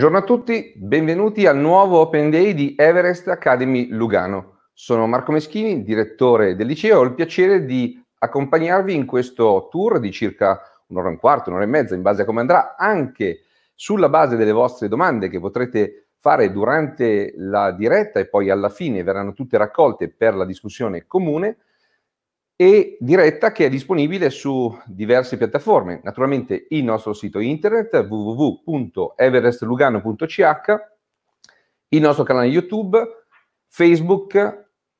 Buongiorno a tutti, benvenuti al nuovo Open Day di Everest Academy Lugano. Sono Marco Meschini, direttore del liceo, ho il piacere di accompagnarvi in questo tour di circa un'ora e un quarto, un'ora e mezza, in base a come andrà, anche sulla base delle vostre domande che potrete fare durante la diretta e poi alla fine verranno tutte raccolte per la discussione comune e diretta che è disponibile su diverse piattaforme. Naturalmente il nostro sito internet www.everestlugano.ch, il nostro canale YouTube, Facebook,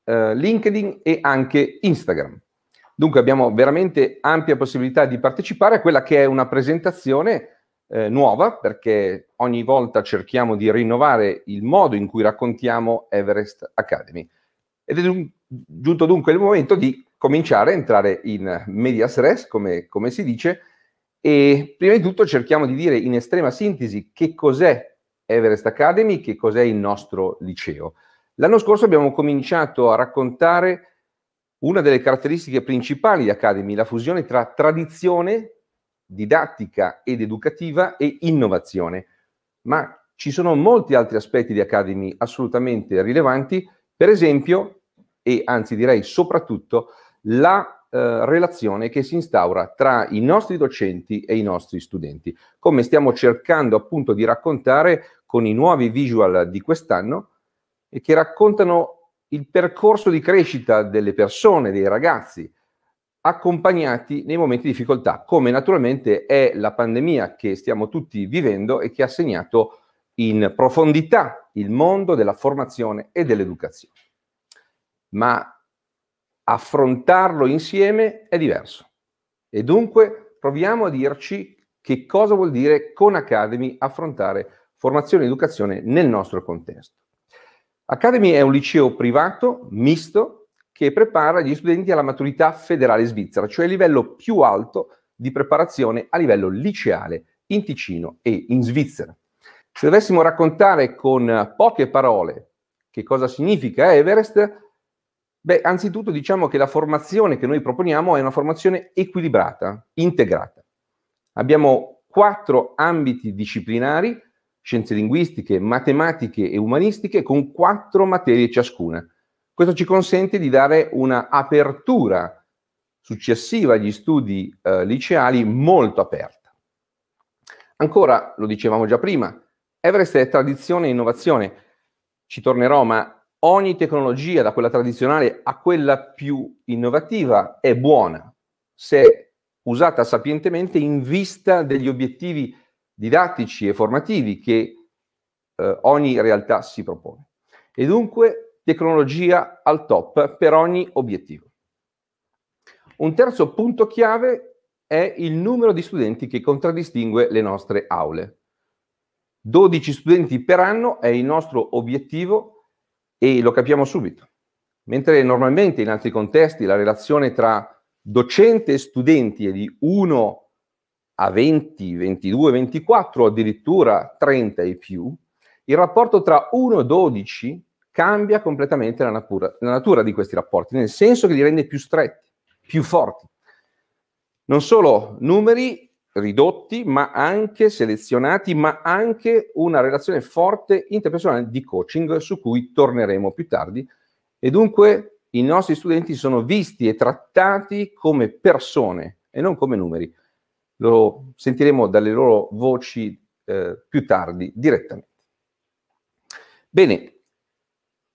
eh, LinkedIn e anche Instagram. Dunque abbiamo veramente ampia possibilità di partecipare a quella che è una presentazione eh, nuova perché ogni volta cerchiamo di rinnovare il modo in cui raccontiamo Everest Academy. Ed è giunto dunque il momento di cominciare a entrare in medias res, come, come si dice, e prima di tutto cerchiamo di dire in estrema sintesi che cos'è Everest Academy, che cos'è il nostro liceo. L'anno scorso abbiamo cominciato a raccontare una delle caratteristiche principali di Academy, la fusione tra tradizione didattica ed educativa e innovazione. Ma ci sono molti altri aspetti di Academy assolutamente rilevanti, per esempio, e anzi direi soprattutto, la eh, relazione che si instaura tra i nostri docenti e i nostri studenti, come stiamo cercando appunto di raccontare con i nuovi visual di quest'anno e che raccontano il percorso di crescita delle persone, dei ragazzi, accompagnati nei momenti di difficoltà, come naturalmente è la pandemia che stiamo tutti vivendo e che ha segnato in profondità il mondo della formazione e dell'educazione. Ma affrontarlo insieme è diverso. E dunque proviamo a dirci che cosa vuol dire con Academy affrontare formazione ed educazione nel nostro contesto. Academy è un liceo privato, misto, che prepara gli studenti alla maturità federale svizzera, cioè il livello più alto di preparazione a livello liceale in Ticino e in Svizzera. Se dovessimo raccontare con poche parole che cosa significa Everest, Beh, anzitutto diciamo che la formazione che noi proponiamo è una formazione equilibrata, integrata. Abbiamo quattro ambiti disciplinari, scienze linguistiche, matematiche e umanistiche, con quattro materie ciascuna. Questo ci consente di dare una apertura successiva agli studi eh, liceali molto aperta. Ancora, lo dicevamo già prima, Everest è tradizione e innovazione. Ci tornerò, ma ogni tecnologia, da quella tradizionale a quella più innovativa, è buona se usata sapientemente in vista degli obiettivi didattici e formativi che eh, ogni realtà si propone. E dunque tecnologia al top per ogni obiettivo. Un terzo punto chiave è il numero di studenti che contraddistingue le nostre aule. 12 studenti per anno è il nostro obiettivo e lo capiamo subito. Mentre normalmente in altri contesti la relazione tra docente e studenti è di 1 a 20, 22, 24 addirittura 30 e più, il rapporto tra 1 e 12 cambia completamente la natura, la natura di questi rapporti, nel senso che li rende più stretti, più forti. Non solo numeri, ridotti, ma anche selezionati, ma anche una relazione forte interpersonale di coaching su cui torneremo più tardi. E dunque i nostri studenti sono visti e trattati come persone e non come numeri. Lo sentiremo dalle loro voci eh, più tardi direttamente. Bene,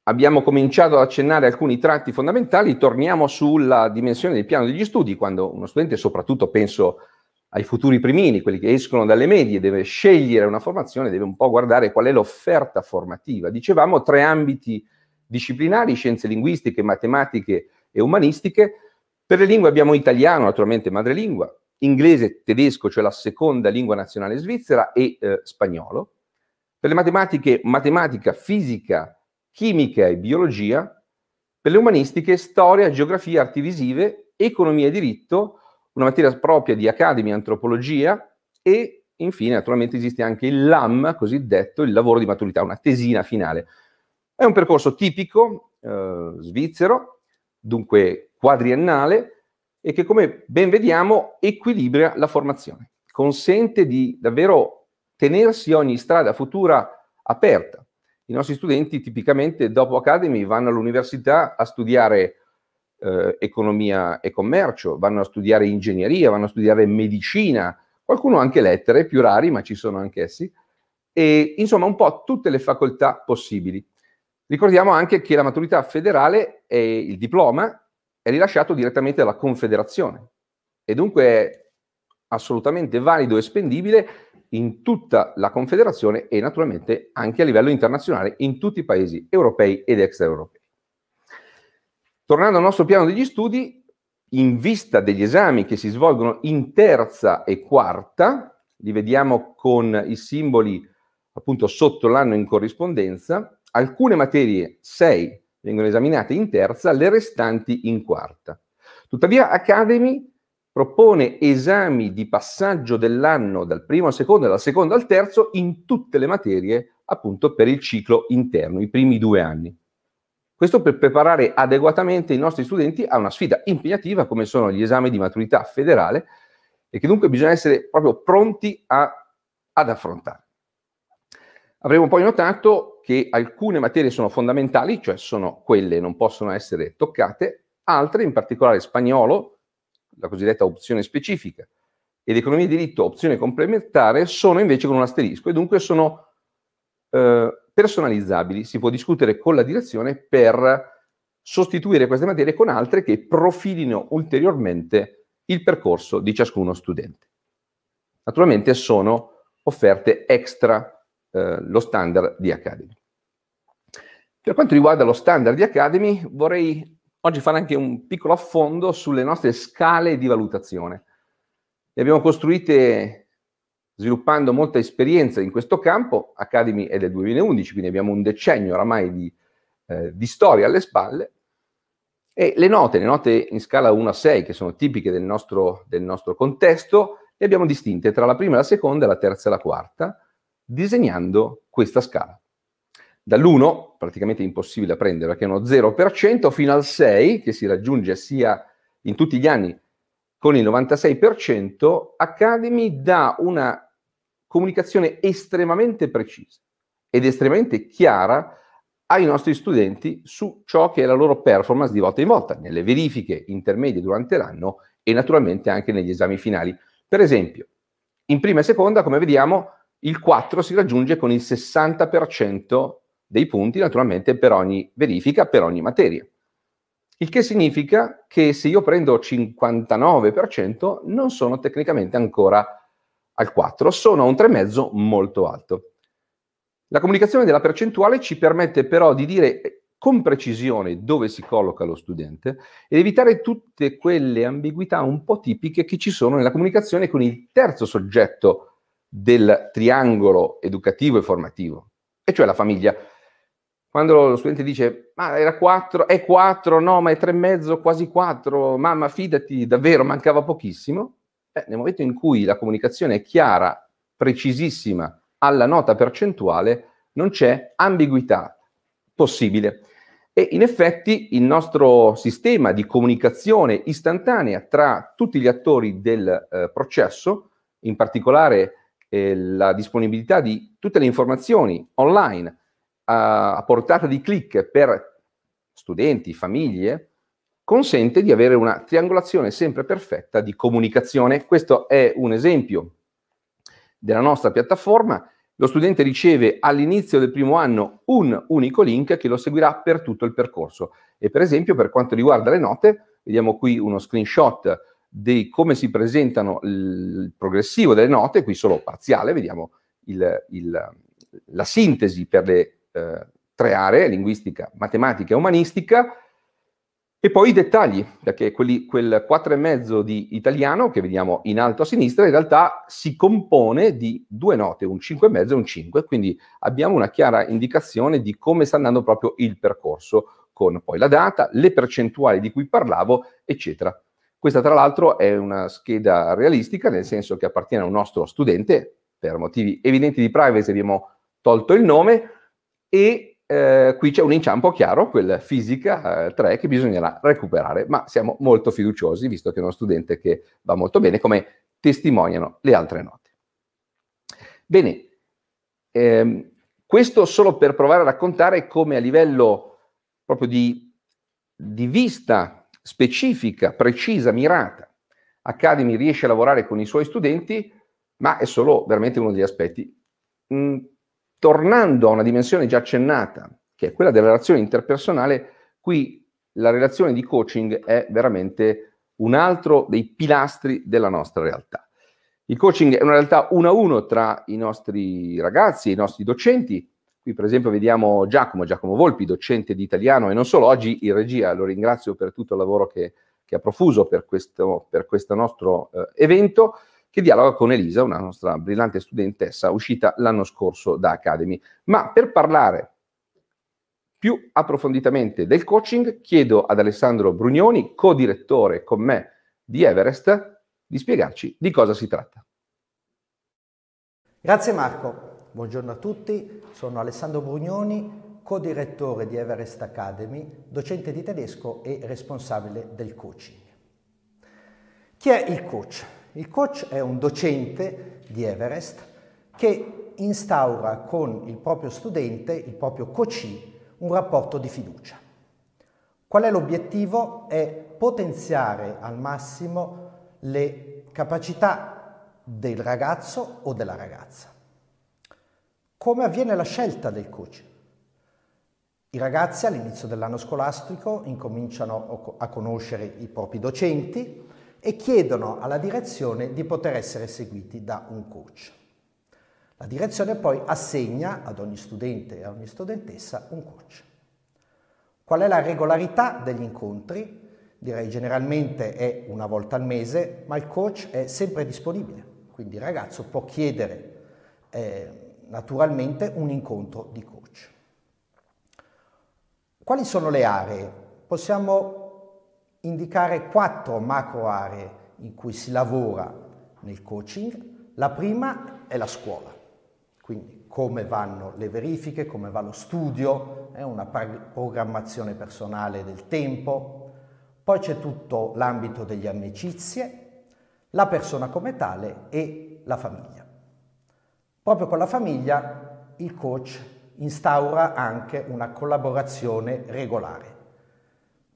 abbiamo cominciato ad accennare alcuni tratti fondamentali, torniamo sulla dimensione del piano degli studi, quando uno studente, soprattutto penso ai futuri primini, quelli che escono dalle medie, deve scegliere una formazione, deve un po' guardare qual è l'offerta formativa. Dicevamo tre ambiti disciplinari, scienze linguistiche, matematiche e umanistiche. Per le lingue abbiamo italiano, naturalmente madrelingua, inglese, tedesco, cioè la seconda lingua nazionale svizzera, e eh, spagnolo. Per le matematiche, matematica, fisica, chimica e biologia. Per le umanistiche, storia, geografia, arti visive, economia e diritto una materia propria di Academy Antropologia e infine naturalmente esiste anche il LAM, cosiddetto il lavoro di maturità, una tesina finale. È un percorso tipico eh, svizzero, dunque quadriennale, e che come ben vediamo equilibra la formazione, consente di davvero tenersi ogni strada futura aperta. I nostri studenti tipicamente dopo Academy vanno all'università a studiare eh, economia e commercio, vanno a studiare ingegneria, vanno a studiare medicina, qualcuno anche lettere, più rari, ma ci sono anch'essi, e insomma un po' tutte le facoltà possibili. Ricordiamo anche che la maturità federale e il diploma è rilasciato direttamente dalla Confederazione e dunque è assolutamente valido e spendibile in tutta la Confederazione e naturalmente anche a livello internazionale in tutti i paesi europei ed extraeuropei. Tornando al nostro piano degli studi, in vista degli esami che si svolgono in terza e quarta, li vediamo con i simboli appunto sotto l'anno in corrispondenza, alcune materie, 6, vengono esaminate in terza, le restanti in quarta. Tuttavia Academy propone esami di passaggio dell'anno dal primo al secondo e dal secondo al terzo in tutte le materie appunto per il ciclo interno, i primi due anni. Questo per preparare adeguatamente i nostri studenti a una sfida impegnativa come sono gli esami di maturità federale e che dunque bisogna essere proprio pronti a, ad affrontare. Avremo poi notato che alcune materie sono fondamentali, cioè sono quelle che non possono essere toccate, altre, in particolare spagnolo, la cosiddetta opzione specifica, ed economia e diritto, opzione complementare, sono invece con un asterisco e dunque sono eh, personalizzabili si può discutere con la direzione per sostituire queste materie con altre che profilino ulteriormente il percorso di ciascuno studente. Naturalmente sono offerte extra eh, lo standard di Academy. Per quanto riguarda lo standard di Academy, vorrei oggi fare anche un piccolo affondo sulle nostre scale di valutazione. Le abbiamo costruite sviluppando molta esperienza in questo campo. Academy è del 2011, quindi abbiamo un decennio oramai di, eh, di storia alle spalle. E le note, le note in scala 1 a 6, che sono tipiche del nostro, del nostro contesto, le abbiamo distinte tra la prima e la seconda, la terza e la quarta, disegnando questa scala. Dall'1, praticamente impossibile da prendere perché è uno 0%, fino al 6, che si raggiunge sia in tutti gli anni con il 96%, Academy dà una comunicazione estremamente precisa ed estremamente chiara ai nostri studenti su ciò che è la loro performance di volta in volta, nelle verifiche intermedie durante l'anno e naturalmente anche negli esami finali. Per esempio, in prima e seconda, come vediamo, il 4 si raggiunge con il 60% dei punti, naturalmente, per ogni verifica, per ogni materia. Il che significa che se io prendo 59% non sono tecnicamente ancora al 4, sono a un 3,5 molto alto. La comunicazione della percentuale ci permette però di dire eh, con precisione dove si colloca lo studente ed evitare tutte quelle ambiguità un po' tipiche che ci sono nella comunicazione con il terzo soggetto del triangolo educativo e formativo, e cioè la famiglia. Quando lo studente dice, ma era 4, è 4, no, ma è 3,5, quasi 4, mamma fidati, davvero, mancava pochissimo, Beh, nel momento in cui la comunicazione è chiara, precisissima, alla nota percentuale, non c'è ambiguità possibile. E in effetti il nostro sistema di comunicazione istantanea tra tutti gli attori del eh, processo, in particolare eh, la disponibilità di tutte le informazioni online eh, a portata di clic per studenti, famiglie, consente di avere una triangolazione sempre perfetta di comunicazione. Questo è un esempio della nostra piattaforma. Lo studente riceve all'inizio del primo anno un unico link che lo seguirà per tutto il percorso. E per esempio per quanto riguarda le note, vediamo qui uno screenshot di come si presentano il progressivo delle note, qui solo parziale, vediamo il, il, la sintesi per le eh, tre aree, linguistica, matematica e umanistica, e poi i dettagli, perché quelli, quel 4,5 di italiano che vediamo in alto a sinistra in realtà si compone di due note, un 5,5 e un 5, quindi abbiamo una chiara indicazione di come sta andando proprio il percorso con poi la data, le percentuali di cui parlavo, eccetera. Questa tra l'altro è una scheda realistica, nel senso che appartiene a un nostro studente, per motivi evidenti di privacy abbiamo tolto il nome, e eh, qui c'è un inciampo chiaro, quel fisica 3 eh, che bisognerà recuperare, ma siamo molto fiduciosi visto che è uno studente che va molto bene, come testimoniano le altre note. Bene, ehm, questo solo per provare a raccontare come a livello proprio di, di vista specifica, precisa, mirata, Academy riesce a lavorare con i suoi studenti, ma è solo veramente uno degli aspetti. Mm, tornando a una dimensione già accennata, che è quella della relazione interpersonale, qui la relazione di coaching è veramente un altro dei pilastri della nostra realtà. Il coaching è una realtà uno a uno tra i nostri ragazzi, i nostri docenti. Qui per esempio vediamo Giacomo, Giacomo Volpi, docente di italiano e non solo, oggi in regia, lo ringrazio per tutto il lavoro che, che ha profuso per questo, per questo nostro eh, evento che dialoga con Elisa, una nostra brillante studentessa uscita l'anno scorso da Academy. Ma per parlare più approfonditamente del coaching, chiedo ad Alessandro Brugnoni, co-direttore con me di Everest, di spiegarci di cosa si tratta. Grazie Marco, buongiorno a tutti, sono Alessandro Brugnoni, co-direttore di Everest Academy, docente di tedesco e responsabile del coaching. Chi è il coach? Il coach è un docente di Everest che instaura con il proprio studente, il proprio coachee, un rapporto di fiducia. Qual è l'obiettivo? È potenziare al massimo le capacità del ragazzo o della ragazza. Come avviene la scelta del coach? I ragazzi all'inizio dell'anno scolastico incominciano a conoscere i propri docenti, e chiedono alla direzione di poter essere seguiti da un coach. La direzione poi assegna ad ogni studente e a ogni studentessa un coach. Qual è la regolarità degli incontri? Direi generalmente è una volta al mese, ma il coach è sempre disponibile, quindi il ragazzo può chiedere eh, naturalmente un incontro di coach. Quali sono le aree? Possiamo indicare quattro macro aree in cui si lavora nel coaching. La prima è la scuola, quindi come vanno le verifiche, come va lo studio, eh, una programmazione personale del tempo. Poi c'è tutto l'ambito delle amicizie, la persona come tale e la famiglia. Proprio con la famiglia il coach instaura anche una collaborazione regolare.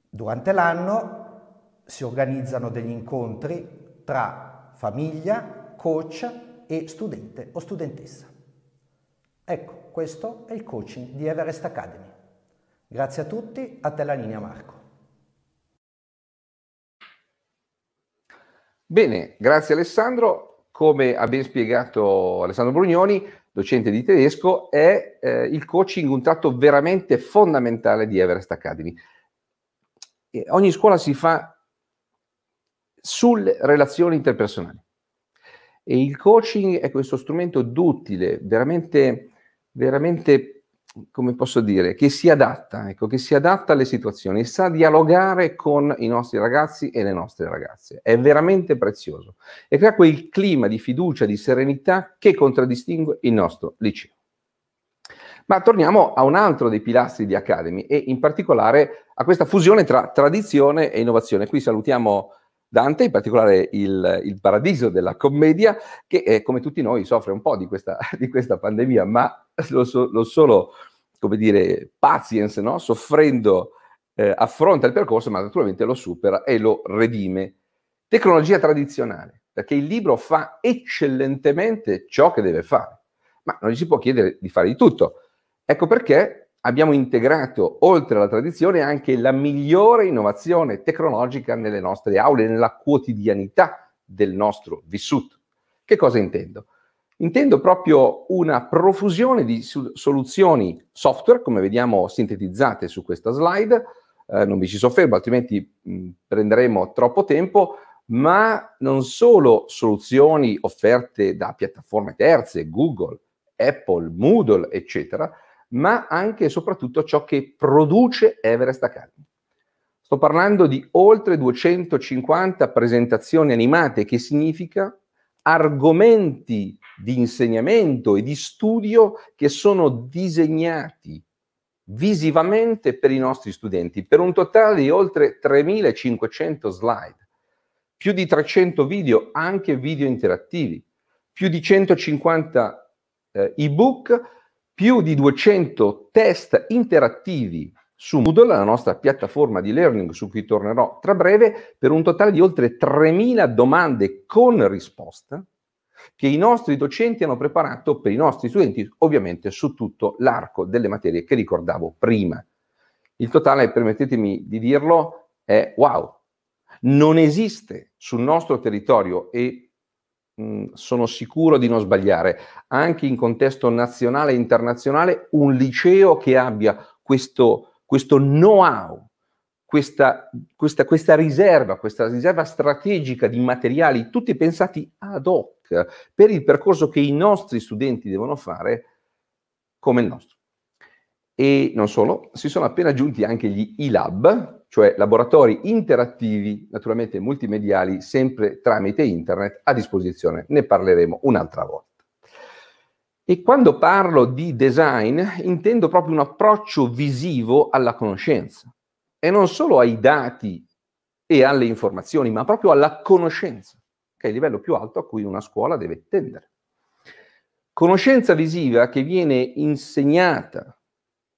Durante l'anno si organizzano degli incontri tra famiglia, coach e studente o studentessa. Ecco, questo è il coaching di Everest Academy. Grazie a tutti, a te la linea Marco. Bene, grazie Alessandro. Come ha ben spiegato Alessandro Brugnoni, docente di tedesco, è eh, il coaching un tratto veramente fondamentale di Everest Academy. E ogni scuola si fa sulle relazioni interpersonali. E il coaching è questo strumento duttile, veramente, veramente, come posso dire, che si adatta, ecco, che si adatta alle situazioni e sa dialogare con i nostri ragazzi e le nostre ragazze. È veramente prezioso e crea quel clima di fiducia, di serenità che contraddistingue il nostro liceo. Ma torniamo a un altro dei pilastri di Academy e in particolare a questa fusione tra tradizione e innovazione. Qui salutiamo Dante, in particolare il, il paradiso della commedia, che eh, come tutti noi soffre un po' di questa, di questa pandemia, ma lo, so, lo, solo, come dire, patience, no? soffrendo, eh, affronta il percorso, ma naturalmente lo supera e lo redime. Tecnologia tradizionale, perché il libro fa eccellentemente ciò che deve fare, ma non gli si può chiedere di fare di tutto. Ecco perché abbiamo integrato, oltre alla tradizione, anche la migliore innovazione tecnologica nelle nostre aule, nella quotidianità del nostro vissuto. Che cosa intendo? Intendo proprio una profusione di soluzioni software, come vediamo sintetizzate su questa slide, eh, non mi ci soffermo, altrimenti mh, prenderemo troppo tempo, ma non solo soluzioni offerte da piattaforme terze, Google, Apple, Moodle, eccetera, ma anche e soprattutto ciò che produce Everest Academy. Sto parlando di oltre 250 presentazioni animate, che significa argomenti di insegnamento e di studio che sono disegnati visivamente per i nostri studenti, per un totale di oltre 3.500 slide, più di 300 video, anche video interattivi, più di 150 eh, ebook più di 200 test interattivi su Moodle, la nostra piattaforma di learning su cui tornerò tra breve, per un totale di oltre 3.000 domande con risposta che i nostri docenti hanno preparato per i nostri studenti, ovviamente su tutto l'arco delle materie che ricordavo prima. Il totale, permettetemi di dirlo, è wow. Non esiste sul nostro territorio e sono sicuro di non sbagliare, anche in contesto nazionale e internazionale, un liceo che abbia questo, questo know-how, questa, questa, questa, riserva, questa riserva strategica di materiali, tutti pensati ad hoc per il percorso che i nostri studenti devono fare come il nostro. E non solo, si sono appena aggiunti anche gli e-lab, cioè laboratori interattivi, naturalmente multimediali, sempre tramite internet a disposizione. Ne parleremo un'altra volta. E quando parlo di design intendo proprio un approccio visivo alla conoscenza e non solo ai dati e alle informazioni, ma proprio alla conoscenza, che è il livello più alto a cui una scuola deve tendere. Conoscenza visiva che viene insegnata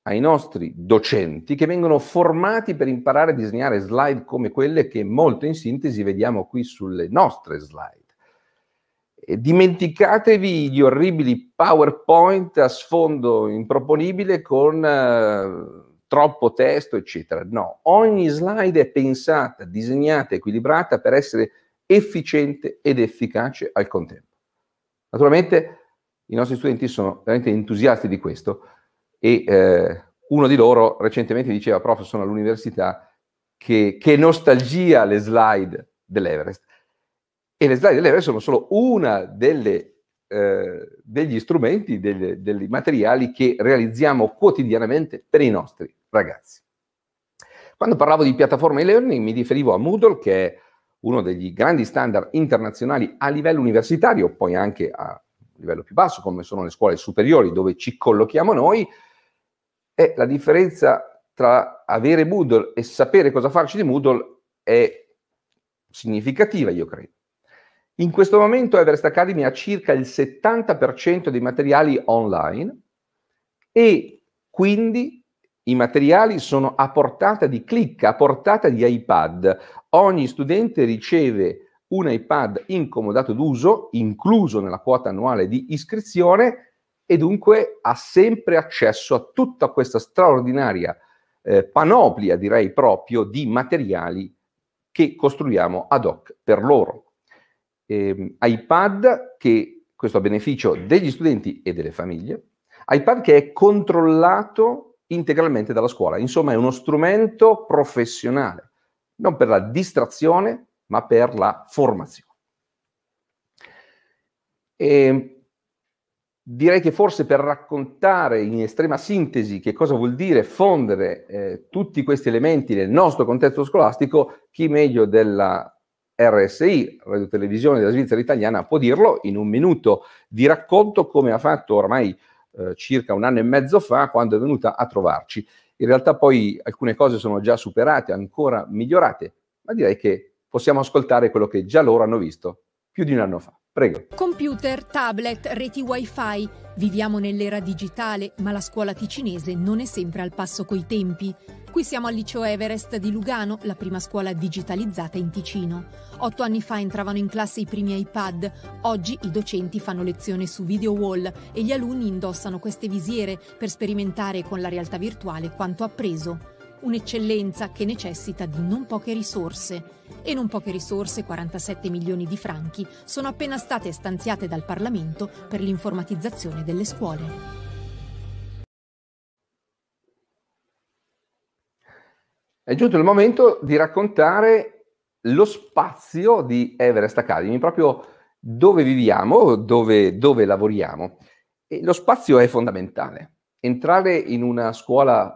ai nostri docenti che vengono formati per imparare a disegnare slide come quelle che molto in sintesi vediamo qui sulle nostre slide. E dimenticatevi gli orribili PowerPoint a sfondo improponibile con eh, troppo testo, eccetera. No, ogni slide è pensata, disegnata, equilibrata per essere efficiente ed efficace al contempo. Naturalmente i nostri studenti sono veramente entusiasti di questo, e eh, uno di loro recentemente diceva, prof, sono all'università, che, che nostalgia le slide dell'Everest. E le slide dell'Everest sono solo una delle, eh, degli strumenti, delle, degli materiali che realizziamo quotidianamente per i nostri ragazzi. Quando parlavo di piattaforma e-learning mi riferivo a Moodle, che è uno degli grandi standard internazionali a livello universitario, poi anche a livello più basso, come sono le scuole superiori dove ci collochiamo noi, è la differenza tra avere Moodle e sapere cosa farci di Moodle è significativa, io credo. In questo momento Everest Academy ha circa il 70% dei materiali online e quindi i materiali sono a portata di clic, a portata di iPad. Ogni studente riceve un iPad incomodato d'uso, incluso nella quota annuale di iscrizione, e dunque ha sempre accesso a tutta questa straordinaria eh, panoplia, direi proprio, di materiali che costruiamo ad hoc per loro. Eh, iPad che, questo a beneficio degli studenti e delle famiglie, iPad che è controllato integralmente dalla scuola, insomma è uno strumento professionale, non per la distrazione, ma per la formazione. E ehm, direi che forse per raccontare in estrema sintesi che cosa vuol dire fondere eh, tutti questi elementi nel nostro contesto scolastico, chi meglio della RSI, Radio Televisione della Svizzera Italiana, può dirlo in un minuto di racconto come ha fatto ormai eh, circa un anno e mezzo fa quando è venuta a trovarci. In realtà poi alcune cose sono già superate, ancora migliorate, ma direi che possiamo ascoltare quello che già loro hanno visto più di un anno fa. Prego. Computer, tablet, reti wifi. Viviamo nell'era digitale, ma la scuola ticinese non è sempre al passo coi tempi. Qui siamo al liceo Everest di Lugano, la prima scuola digitalizzata in Ticino. Otto anni fa entravano in classe i primi iPad, oggi i docenti fanno lezione su video wall e gli alunni indossano queste visiere per sperimentare con la realtà virtuale quanto appreso. Un'eccellenza che necessita di non poche risorse e non poche risorse, 47 milioni di franchi, sono appena state stanziate dal Parlamento per l'informatizzazione delle scuole. È giunto il momento di raccontare lo spazio di Everest Academy, proprio dove viviamo, dove, dove lavoriamo. E lo spazio è fondamentale. Entrare in una scuola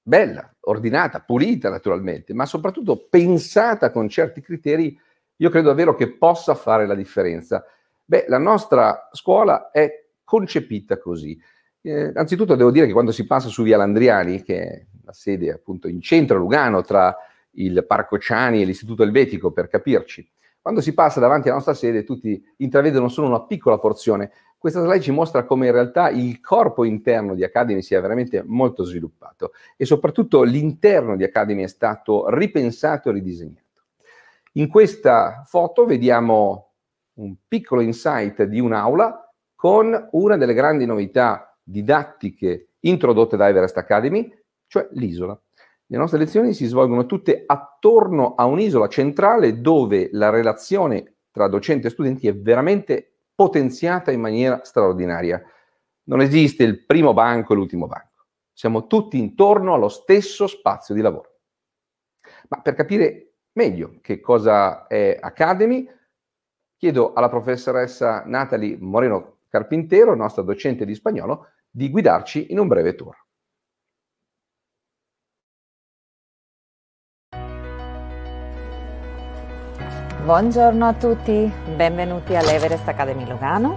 bella, ordinata, pulita naturalmente, ma soprattutto pensata con certi criteri, io credo davvero che possa fare la differenza. Beh, la nostra scuola è concepita così. Eh, anzitutto devo dire che quando si passa su via Landriani, che è la sede appunto in centro a Lugano, tra il Parco Ciani e l'Istituto Elvetico, per capirci, quando si passa davanti alla nostra sede tutti intravedono solo una piccola porzione questa slide ci mostra come in realtà il corpo interno di Academy sia veramente molto sviluppato e soprattutto l'interno di Academy è stato ripensato e ridisegnato. In questa foto vediamo un piccolo insight di un'aula con una delle grandi novità didattiche introdotte da Everest Academy, cioè l'isola. Le nostre lezioni si svolgono tutte attorno a un'isola centrale dove la relazione tra docente e studenti è veramente potenziata in maniera straordinaria. Non esiste il primo banco e l'ultimo banco. Siamo tutti intorno allo stesso spazio di lavoro. Ma per capire meglio che cosa è Academy, chiedo alla professoressa Natalie Moreno Carpintero, nostra docente di spagnolo, di guidarci in un breve tour. Buongiorno a tutti, benvenuti all'Everest Academy Lugano.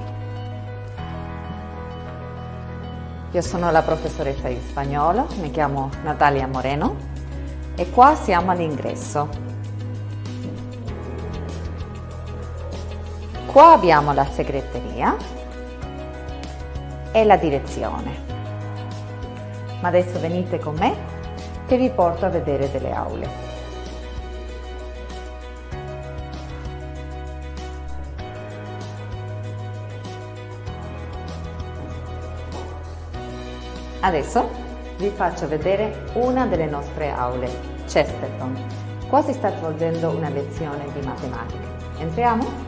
Io sono la professoressa di spagnolo, mi chiamo Natalia Moreno e qua siamo all'ingresso. Qua abbiamo la segreteria e la direzione. Ma adesso venite con me che vi porto a vedere delle aule. Adesso vi faccio vedere una delle nostre aule, Chesterton. Qua si sta svolgendo una lezione di matematica. Entriamo?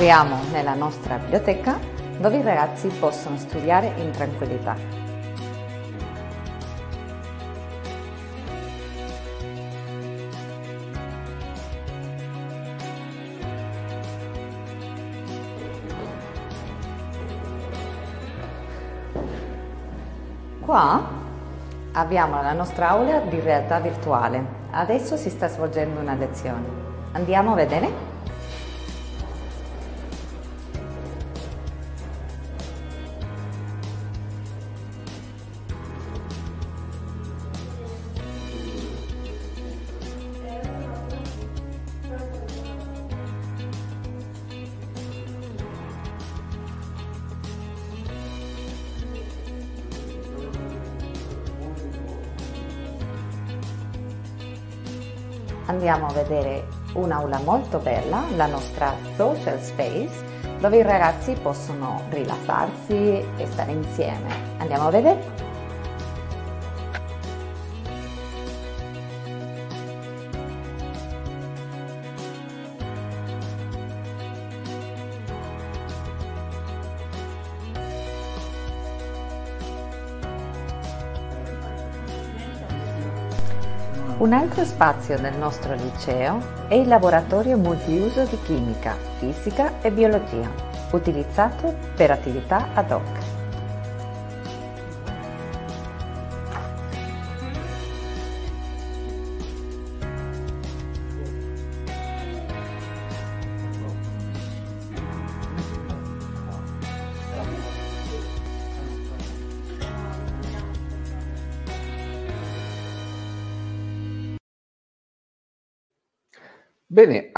Apriamo nella nostra biblioteca dove i ragazzi possono studiare in tranquillità. Qua abbiamo la nostra aula di realtà virtuale. Adesso si sta svolgendo una lezione. Andiamo a vedere? andiamo a vedere un'aula molto bella, la nostra social space, dove i ragazzi possono rilassarsi e stare insieme. Andiamo a vedere? Un altro spazio del nostro liceo è il laboratorio multiuso di chimica, fisica e biologia, utilizzato per attività ad hoc.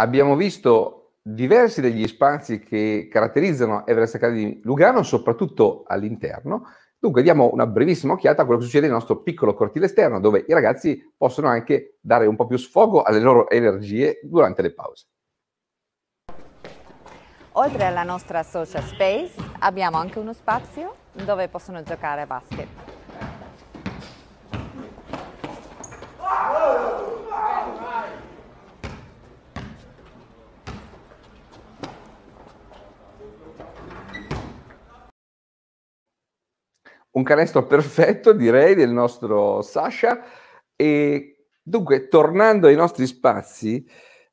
abbiamo visto diversi degli spazi che caratterizzano Everest Academy di Lugano, soprattutto all'interno. Dunque diamo una brevissima occhiata a quello che succede nel nostro piccolo cortile esterno, dove i ragazzi possono anche dare un po' più sfogo alle loro energie durante le pause. Oltre alla nostra social space abbiamo anche uno spazio dove possono giocare a basket. un canestro perfetto, direi, del nostro Sasha. E dunque, tornando ai nostri spazi,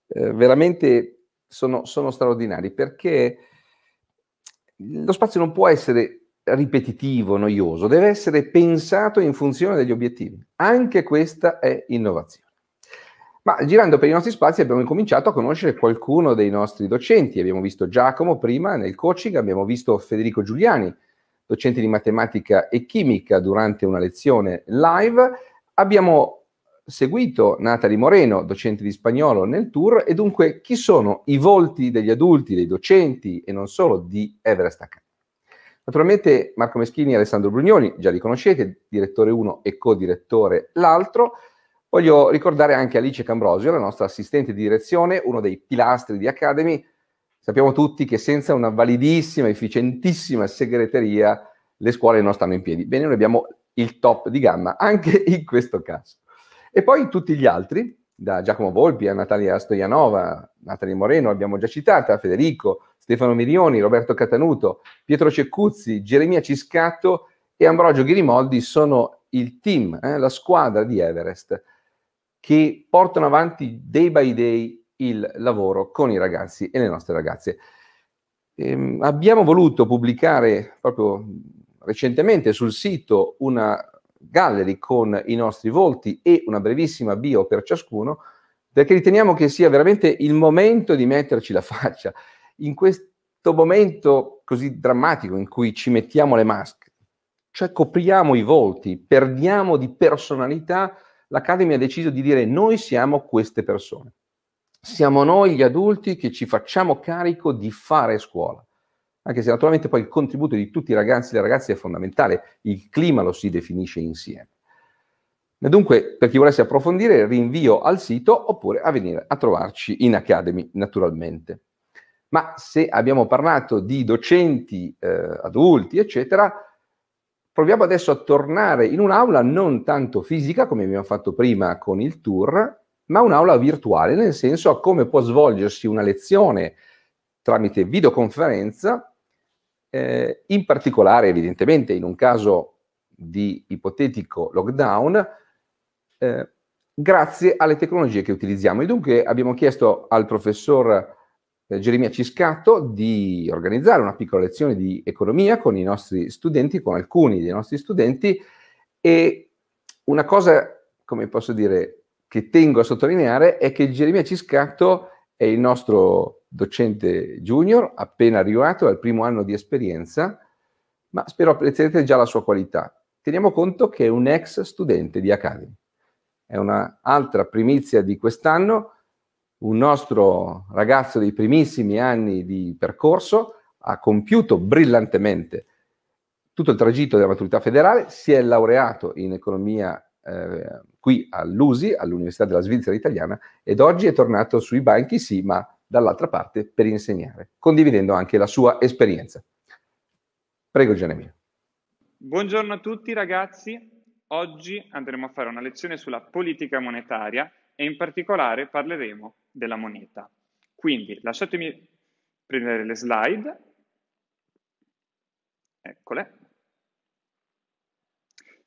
eh, veramente sono, sono, straordinari perché lo spazio non può essere ripetitivo, noioso, deve essere pensato in funzione degli obiettivi. Anche questa è innovazione. Ma girando per i nostri spazi abbiamo incominciato a conoscere qualcuno dei nostri docenti. Abbiamo visto Giacomo prima nel coaching, abbiamo visto Federico Giuliani, docente di matematica e chimica durante una lezione live. Abbiamo seguito Natali Moreno, docente di spagnolo nel tour, e dunque chi sono i volti degli adulti, dei docenti e non solo di Everest Academy. Naturalmente Marco Meschini e Alessandro Brugnoni, già li conoscete, direttore uno e co-direttore l'altro. Voglio ricordare anche Alice Cambrosio, la nostra assistente di direzione, uno dei pilastri di Academy, Sappiamo tutti che senza una validissima, efficientissima segreteria le scuole non stanno in piedi. Bene, noi abbiamo il top di gamma anche in questo caso. E poi tutti gli altri, da Giacomo Volpi a Natalia Stoianova, Natalia Moreno, abbiamo già citata, Federico, Stefano Mirioni, Roberto Catanuto, Pietro Ceccuzzi, Geremia Ciscato e Ambrogio Ghirimoldi sono il team, eh, la squadra di Everest, che portano avanti day by day il lavoro con i ragazzi e le nostre ragazze. Ehm, abbiamo voluto pubblicare proprio recentemente sul sito una gallery con i nostri volti e una brevissima bio per ciascuno, perché riteniamo che sia veramente il momento di metterci la faccia. In questo momento così drammatico in cui ci mettiamo le maschere, cioè copriamo i volti, perdiamo di personalità, l'Academy ha deciso di dire noi siamo queste persone siamo noi gli adulti che ci facciamo carico di fare scuola. Anche se naturalmente poi il contributo di tutti i ragazzi e le ragazze è fondamentale, il clima lo si definisce insieme. E dunque, per chi volesse approfondire, rinvio al sito oppure a venire a trovarci in Academy, naturalmente. Ma se abbiamo parlato di docenti, eh, adulti, eccetera, proviamo adesso a tornare in un'aula non tanto fisica come abbiamo fatto prima con il tour, ma un'aula virtuale, nel senso a come può svolgersi una lezione tramite videoconferenza, eh, in particolare evidentemente in un caso di ipotetico lockdown, eh, grazie alle tecnologie che utilizziamo. E dunque abbiamo chiesto al professor eh, Geremia Ciscato di organizzare una piccola lezione di economia con i nostri studenti, con alcuni dei nostri studenti, e una cosa, come posso dire, che tengo a sottolineare è che Geremia Ciscatto è il nostro docente junior, appena arrivato al primo anno di esperienza, ma spero apprezzerete già la sua qualità. Teniamo conto che è un ex studente di Academy. È un'altra primizia di quest'anno, un nostro ragazzo dei primissimi anni di percorso ha compiuto brillantemente tutto il tragitto della maturità federale, si è laureato in economia eh, qui all'USI, all'Università della Svizzera Italiana, ed oggi è tornato sui banchi, sì, ma dall'altra parte per insegnare, condividendo anche la sua esperienza. Prego Gianemino. Buongiorno a tutti ragazzi, oggi andremo a fare una lezione sulla politica monetaria e in particolare parleremo della moneta. Quindi lasciatemi prendere le slide. Eccole.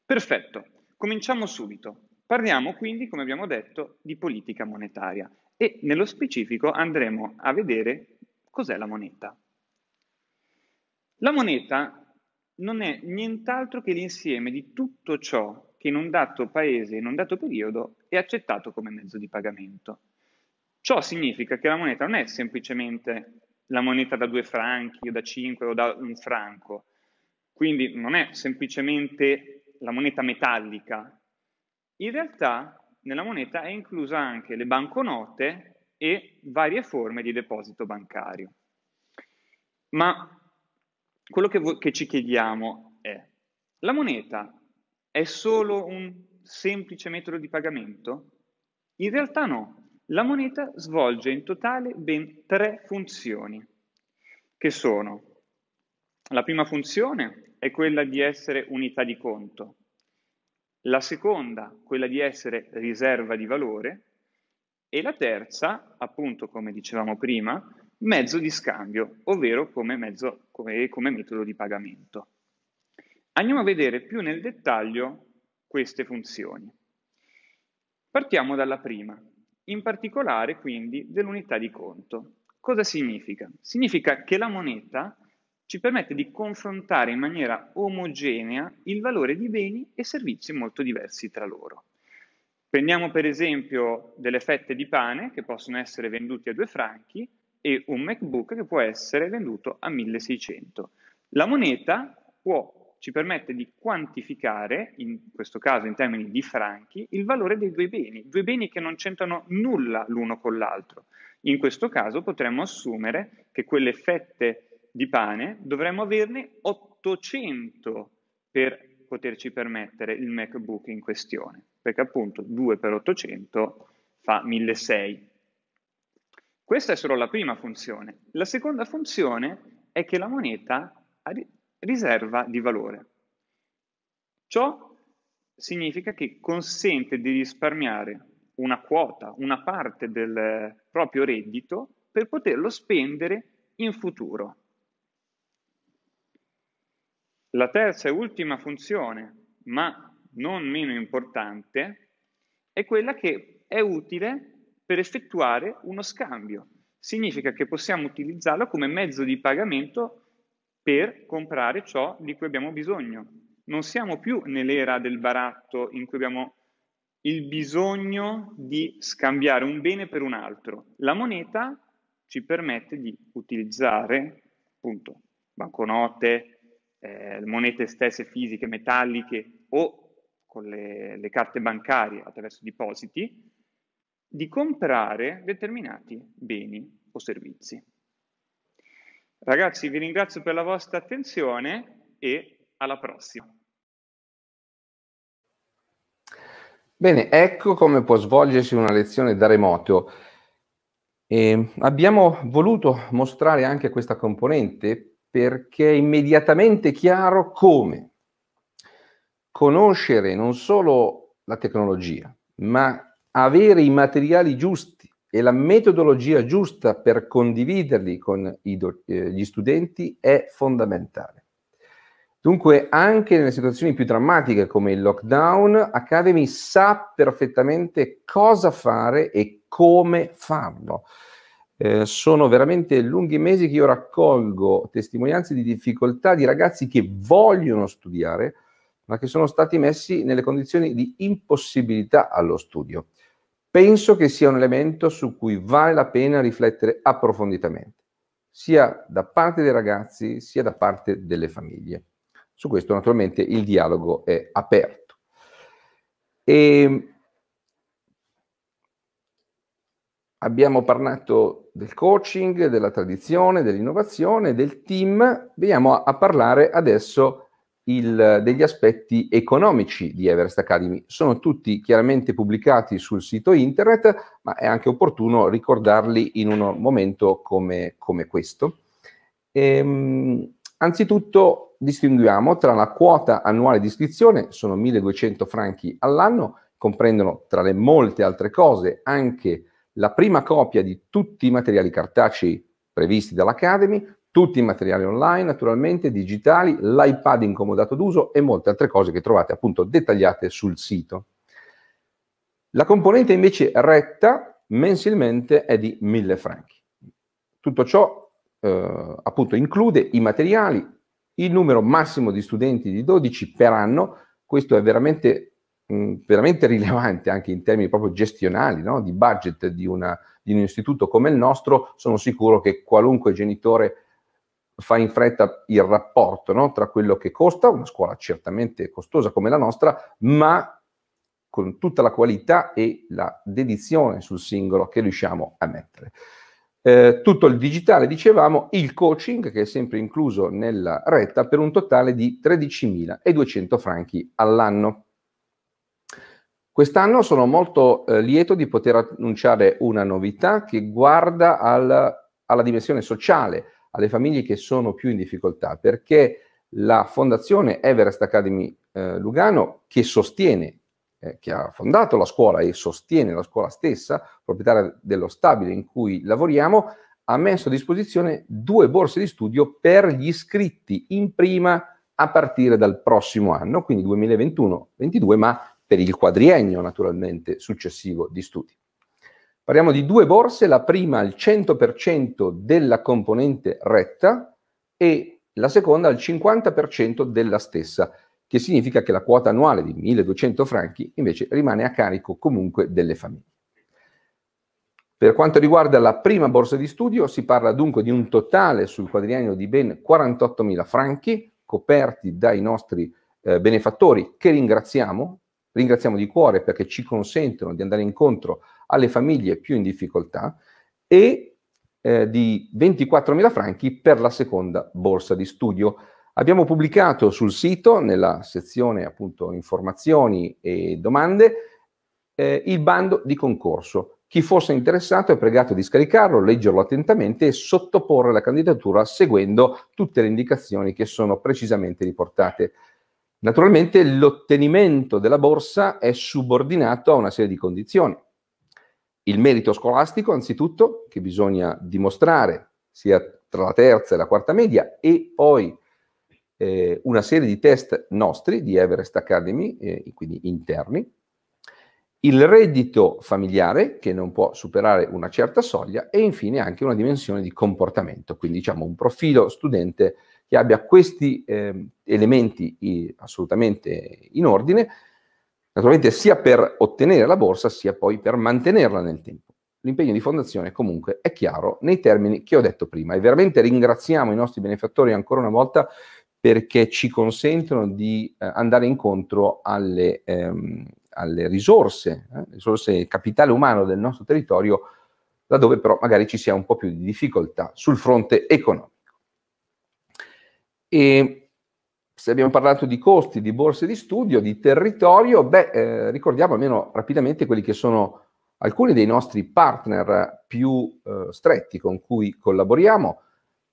Perfetto, cominciamo subito. Parliamo quindi, come abbiamo detto, di politica monetaria e nello specifico andremo a vedere cos'è la moneta. La moneta non è nient'altro che l'insieme di tutto ciò che in un dato paese, in un dato periodo, è accettato come mezzo di pagamento. Ciò significa che la moneta non è semplicemente la moneta da due franchi o da cinque o da un franco, quindi non è semplicemente la moneta metallica in realtà nella moneta è inclusa anche le banconote e varie forme di deposito bancario. Ma quello che, vo- che ci chiediamo è, la moneta è solo un semplice metodo di pagamento? In realtà no, la moneta svolge in totale ben tre funzioni, che sono la prima funzione è quella di essere unità di conto, la seconda quella di essere riserva di valore e la terza, appunto come dicevamo prima, mezzo di scambio, ovvero come, mezzo, come, come metodo di pagamento. Andiamo a vedere più nel dettaglio queste funzioni. Partiamo dalla prima, in particolare quindi dell'unità di conto. Cosa significa? Significa che la moneta ci permette di confrontare in maniera omogenea il valore di beni e servizi molto diversi tra loro. Prendiamo per esempio delle fette di pane che possono essere vendute a 2 franchi e un MacBook che può essere venduto a 1600. La moneta può, ci permette di quantificare, in questo caso in termini di franchi, il valore dei due beni, due beni che non c'entrano nulla l'uno con l'altro. In questo caso potremmo assumere che quelle fette di di pane, dovremmo averne 800 per poterci permettere il MacBook in questione, perché appunto 2 per 800 fa 1600. Questa è solo la prima funzione. La seconda funzione è che la moneta riserva di valore. Ciò significa che consente di risparmiare una quota, una parte del proprio reddito per poterlo spendere in futuro. La terza e ultima funzione, ma non meno importante, è quella che è utile per effettuare uno scambio. Significa che possiamo utilizzarlo come mezzo di pagamento per comprare ciò di cui abbiamo bisogno. Non siamo più nell'era del baratto in cui abbiamo il bisogno di scambiare un bene per un altro. La moneta ci permette di utilizzare appunto banconote, eh, monete stesse fisiche, metalliche o con le, le carte bancarie attraverso depositi, di comprare determinati beni o servizi. Ragazzi, vi ringrazio per la vostra attenzione e alla prossima. Bene, ecco come può svolgersi una lezione da remoto. E ehm, abbiamo voluto mostrare anche questa componente perché è immediatamente chiaro come conoscere non solo la tecnologia, ma avere i materiali giusti e la metodologia giusta per condividerli con eh, gli studenti è fondamentale. Dunque, anche nelle situazioni più drammatiche come il lockdown, Academy sa perfettamente cosa fare e come farlo. Eh, sono veramente lunghi mesi che io raccolgo testimonianze di difficoltà di ragazzi che vogliono studiare, ma che sono stati messi nelle condizioni di impossibilità allo studio. Penso che sia un elemento su cui vale la pena riflettere approfonditamente, sia da parte dei ragazzi, sia da parte delle famiglie. Su questo naturalmente il dialogo è aperto. E ehm, Abbiamo parlato del coaching, della tradizione, dell'innovazione, del team. Veniamo a, a parlare adesso il, degli aspetti economici di Everest Academy. Sono tutti chiaramente pubblicati sul sito internet, ma è anche opportuno ricordarli in un momento come, come questo. Ehm, anzitutto distinguiamo tra la quota annuale di iscrizione, sono 1200 franchi all'anno, comprendono tra le molte altre cose anche la prima copia di tutti i materiali cartacei previsti dall'Academy, tutti i materiali online, naturalmente, digitali, l'iPad incomodato d'uso e molte altre cose che trovate appunto dettagliate sul sito. La componente invece retta mensilmente è di 1000 franchi. Tutto ciò eh, appunto include i materiali, il numero massimo di studenti di 12 per anno, questo è veramente Mm, veramente rilevante anche in termini proprio gestionali, no? di budget di, una, di, un istituto come il nostro, sono sicuro che qualunque genitore fa in fretta il rapporto no? tra quello che costa, una scuola certamente costosa come la nostra, ma con tutta la qualità e la dedizione sul singolo che riusciamo a mettere. Eh, tutto il digitale, dicevamo, il coaching che è sempre incluso nella retta per un totale di 13.200 franchi all'anno. Quest'anno sono molto eh, lieto di poter annunciare una novità che guarda al, alla dimensione sociale, alle famiglie che sono più in difficoltà, perché la fondazione Everest Academy eh, Lugano, che sostiene, eh, che ha fondato la scuola e sostiene la scuola stessa, proprietaria dello stabile in cui lavoriamo, ha messo a disposizione due borse di studio per gli iscritti in prima a partire dal prossimo anno, quindi 2021-22, ma per il quadriennio naturalmente successivo di studi. Parliamo di due borse, la prima al 100% della componente retta e la seconda al 50% della stessa, che significa che la quota annuale di 1200 franchi invece rimane a carico comunque delle famiglie. Per quanto riguarda la prima borsa di studio, si parla dunque di un totale sul quadriennio di ben 48.000 franchi coperti dai nostri eh, benefattori che ringraziamo Ringraziamo di cuore perché ci consentono di andare incontro alle famiglie più in difficoltà e eh, di 24.000 franchi per la seconda borsa di studio. Abbiamo pubblicato sul sito, nella sezione appunto informazioni e domande, eh, il bando di concorso. Chi fosse interessato è pregato di scaricarlo, leggerlo attentamente e sottoporre la candidatura seguendo tutte le indicazioni che sono precisamente riportate. Naturalmente l'ottenimento della borsa è subordinato a una serie di condizioni. Il merito scolastico, anzitutto, che bisogna dimostrare sia tra la terza e la quarta media, e poi eh, una serie di test nostri di Everest Academy, eh, quindi interni. Il reddito familiare, che non può superare una certa soglia, e infine anche una dimensione di comportamento, quindi diciamo un profilo studente che abbia questi eh, elementi i, assolutamente in ordine, naturalmente sia per ottenere la borsa sia poi per mantenerla nel tempo. L'impegno di fondazione comunque è chiaro nei termini che ho detto prima e veramente ringraziamo i nostri benefattori ancora una volta perché ci consentono di eh, andare incontro alle, ehm, alle risorse, eh, risorse capitale umano del nostro territorio, laddove però magari ci sia un po' più di difficoltà sul fronte economico. E se abbiamo parlato di costi, di borse di studio, di territorio, beh, eh, ricordiamo almeno rapidamente quelli che sono alcuni dei nostri partner più eh, stretti con cui collaboriamo.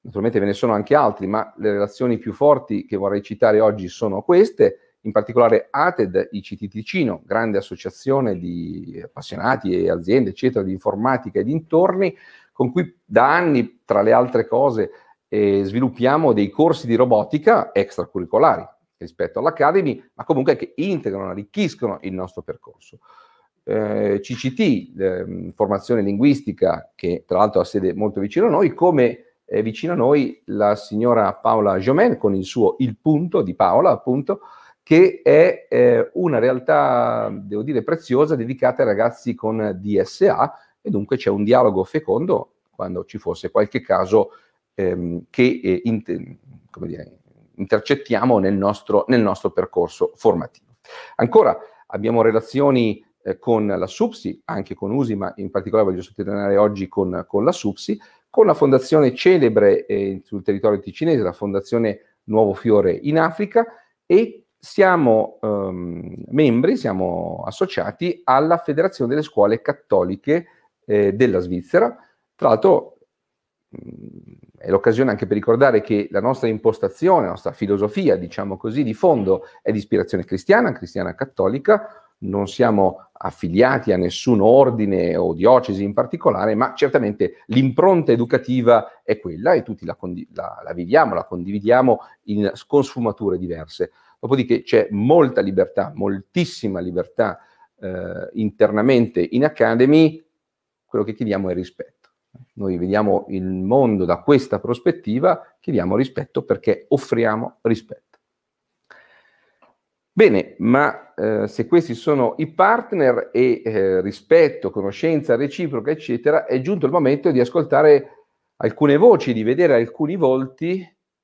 Naturalmente ve ne sono anche altri, ma le relazioni più forti che vorrei citare oggi sono queste, in particolare ATED, ICT Ticino, grande associazione di appassionati e aziende, eccetera, di informatica e dintorni, con cui da anni, tra le altre cose, eh, sviluppiamo dei corsi di robotica extracurricolari rispetto all'Academy, ma comunque che integrano, arricchiscono il nostro percorso. Eh, CCT, eh, formazione linguistica, che tra l'altro ha sede molto vicino a noi, come è vicino a noi la signora Paola Jomen con il suo Il Punto di Paola, appunto, che è eh, una realtà, devo dire, preziosa dedicata ai ragazzi con DSA e dunque c'è un dialogo fecondo quando ci fosse qualche caso ehm, che eh, in, dire, intercettiamo nel nostro, nel nostro, percorso formativo. Ancora abbiamo relazioni eh, con la SUPSI, anche con USI, ma in particolare voglio sottolineare oggi con, con la SUPSI, con la fondazione celebre eh, sul territorio ticinese, la fondazione Nuovo Fiore in Africa e siamo ehm, membri, siamo associati alla Federazione delle Scuole Cattoliche eh, della Svizzera. Tra l'altro è l'occasione anche per ricordare che la nostra impostazione, la nostra filosofia, diciamo così, di fondo è di ispirazione cristiana, cristiana cattolica, non siamo affiliati a nessun ordine o diocesi in particolare, ma certamente l'impronta educativa è quella e tutti la, condi- la, la viviamo, la condividiamo in sconsumature diverse. Dopodiché c'è molta libertà, moltissima libertà eh, internamente in Academy, quello che chiediamo è rispetto. Noi vediamo il mondo da questa prospettiva, chiediamo rispetto perché offriamo rispetto. Bene, ma eh, se questi sono i partner e eh, rispetto, conoscenza reciproca, eccetera, è giunto il momento di ascoltare alcune voci, di vedere alcuni volti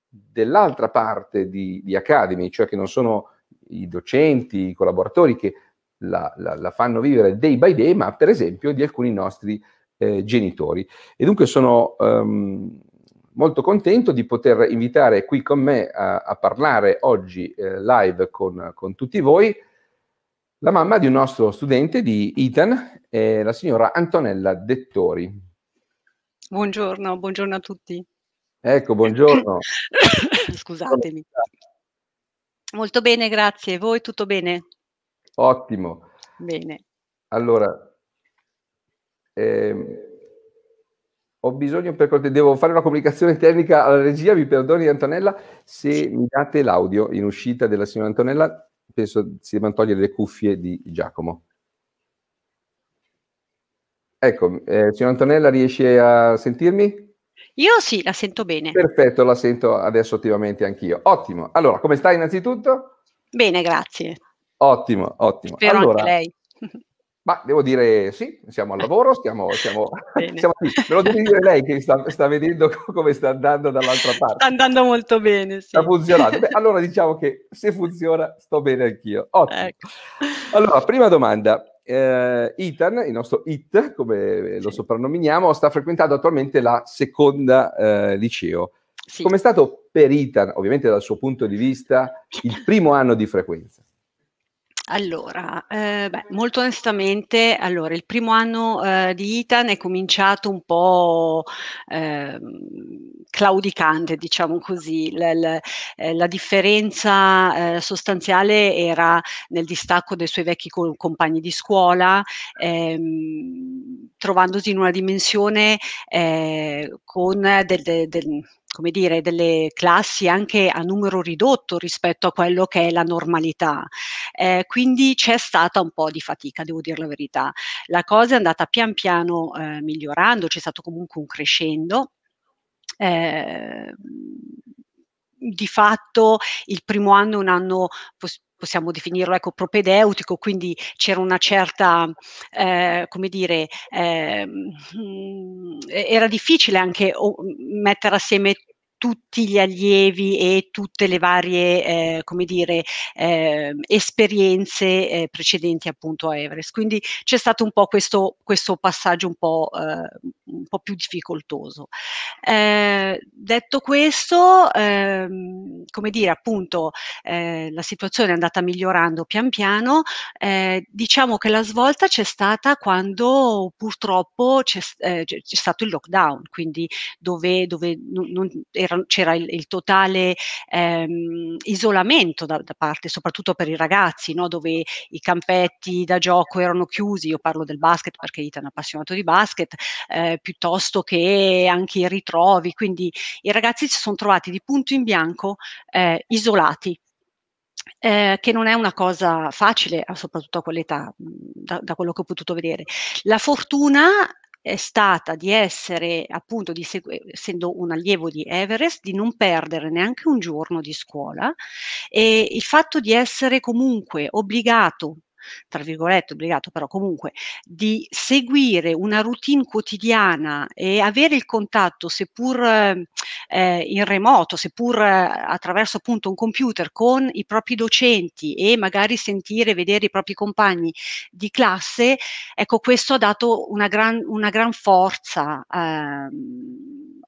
dell'altra parte di, di Academy, cioè che non sono i docenti, i collaboratori che la, la, la fanno vivere day by day, ma per esempio di alcuni nostri eh, genitori. E dunque sono ehm, molto contento di poter invitare qui con me a, a parlare oggi eh, live con, con, tutti voi la mamma di un nostro studente di ITAN, eh, la signora Antonella Dettori. Buongiorno, buongiorno a tutti. Ecco, buongiorno. Scusatemi. Molto bene, grazie. Voi tutto bene? Ottimo. Bene. Allora, eh, ho bisogno per cortesia, devo fare una comunicazione tecnica alla regia, mi perdoni Antonella, se mi date l'audio in uscita della signora Antonella, penso si devono togliere le cuffie di Giacomo. Ecco, eh, signora Antonella, riesce a sentirmi? Io sì, la sento bene. Perfetto, la sento adesso attivamente anch'io. Ottimo. Allora, come stai innanzitutto? Bene, grazie. Ottimo, ottimo. Spero allora, anche lei. Ma devo dire sì, siamo al eh. lavoro, stiamo, siamo, siamo qui. Me lo deve dire lei che sta, sta, vedendo come sta andando dall'altra parte. Sta andando molto bene, sì. Sta funzionando. Beh, allora diciamo che se funziona sto bene anch'io. Ottimo. Ecco. Allora, prima domanda. Eh, Ethan, il nostro IT, come lo soprannominiamo, sta frequentando attualmente la seconda eh, liceo. Sì. Com'è stato per Ethan, ovviamente dal suo punto di vista, il primo anno di frequenza? Allora, ehm, beh, molto onestamente, allora il primo anno, ehm, di Itan è cominciato un po', ehm, claudicante, diciamo così. L l eh, la differenza, ehm, sostanziale era nel distacco dei suoi vecchi co compagni di scuola, ehm, trovandosi in una dimensione, ehm, con del de del come dire, delle classi anche a numero ridotto rispetto a quello che è la normalità. Eh, quindi c'è stata un po' di fatica, devo dire la verità. La cosa è andata pian piano eh, migliorando, c'è stato comunque un crescendo. Eh, di fatto il primo anno è un anno possiamo definirlo ecco, propedeutico, quindi c'era una certa, eh, come dire, eh, era difficile anche mettere assieme tutti gli allievi e tutte le varie eh, come dire, eh, esperienze eh, precedenti appunto a Everest. Quindi c'è stato un po' questo, questo passaggio un po', eh, un po', più difficoltoso. Eh, detto questo, ehm, come dire appunto eh, la situazione è andata migliorando pian piano, diciamo che la svolta c'è stata quando purtroppo c'è, c'è stato il lockdown, quindi dove, dove non, non era c'era il, il, totale ehm, isolamento da, da, parte, soprattutto per i ragazzi, no? dove i campetti da gioco erano chiusi, io parlo del basket perché Ita è un appassionato di basket, eh, piuttosto che anche i ritrovi, quindi i ragazzi si sono trovati di punto in bianco eh, isolati. Eh, che non è una cosa facile, soprattutto a quell'età, mm, da, da, quello che ho potuto vedere. La fortuna è stata di essere, appunto, di segu- eh, essendo un allievo di Everest, di non perdere neanche un giorno di scuola e il fatto di essere comunque obbligato tra virgolette, obbligato però comunque, di seguire una routine quotidiana e avere il contatto, seppur ehm, eh, in remoto, seppur eh, attraverso appunto un computer, con i propri docenti e magari sentire e vedere i propri compagni di classe, ecco questo ha dato una gran, una gran forza. Eh,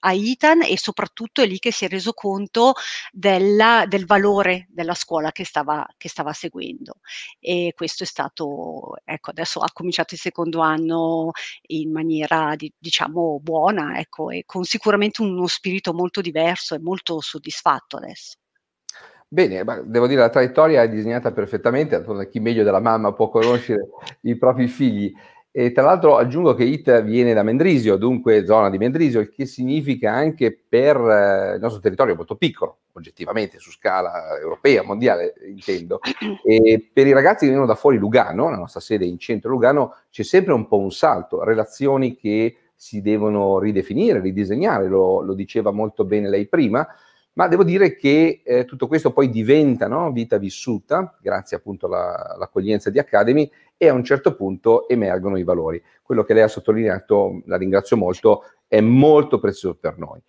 a Itan e soprattutto è lì che si è reso conto della, del valore della scuola che stava, che stava seguendo. E questo è stato, ecco, adesso ha cominciato il secondo anno in maniera diciamo buona, ecco, e con sicuramente uno spirito molto diverso e molto soddisfatto adesso. Bene, ma devo dire la traiettoria è disegnata perfettamente, chi meglio della mamma può conoscere i propri figli. E tra l'altro aggiungo che IT viene da Mendrisio, dunque zona di Mendrisio, il che significa anche per eh, il nostro territorio molto piccolo, oggettivamente su scala europea, mondiale intendo. E per i ragazzi che vengono da fuori Lugano, la nostra sede in centro Lugano, c'è sempre un po' un salto, relazioni che si devono ridefinire, ridisegnare, lo, lo diceva molto bene lei prima, ma devo dire che eh, tutto questo poi diventa no, vita vissuta, grazie appunto alla, all'accoglienza di Academy, e a un certo punto emergono i valori. Quello che lei ha sottolineato, la ringrazio molto, è molto prezioso per noi.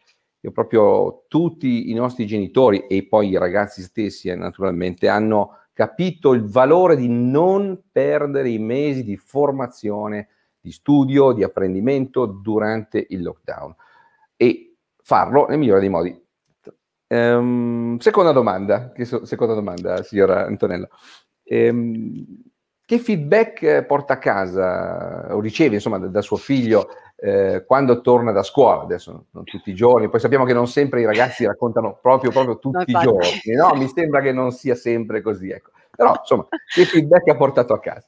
Io proprio tutti i nostri genitori e poi i ragazzi stessi eh, naturalmente hanno capito il valore di non perdere i mesi di formazione, di studio, di apprendimento durante il lockdown e farlo nel migliore dei modi. Ehm, seconda domanda, seconda domanda signora Antonella. Ehm, che feedback eh, porta a casa o riceve insomma, da, da suo figlio eh, quando torna da scuola? Adesso non tutti i giorni, poi sappiamo che non sempre i ragazzi raccontano proprio, proprio tutti i giorni, no? Mi sembra che non sia sempre così. Ecco. Però insomma, che feedback ha portato a casa?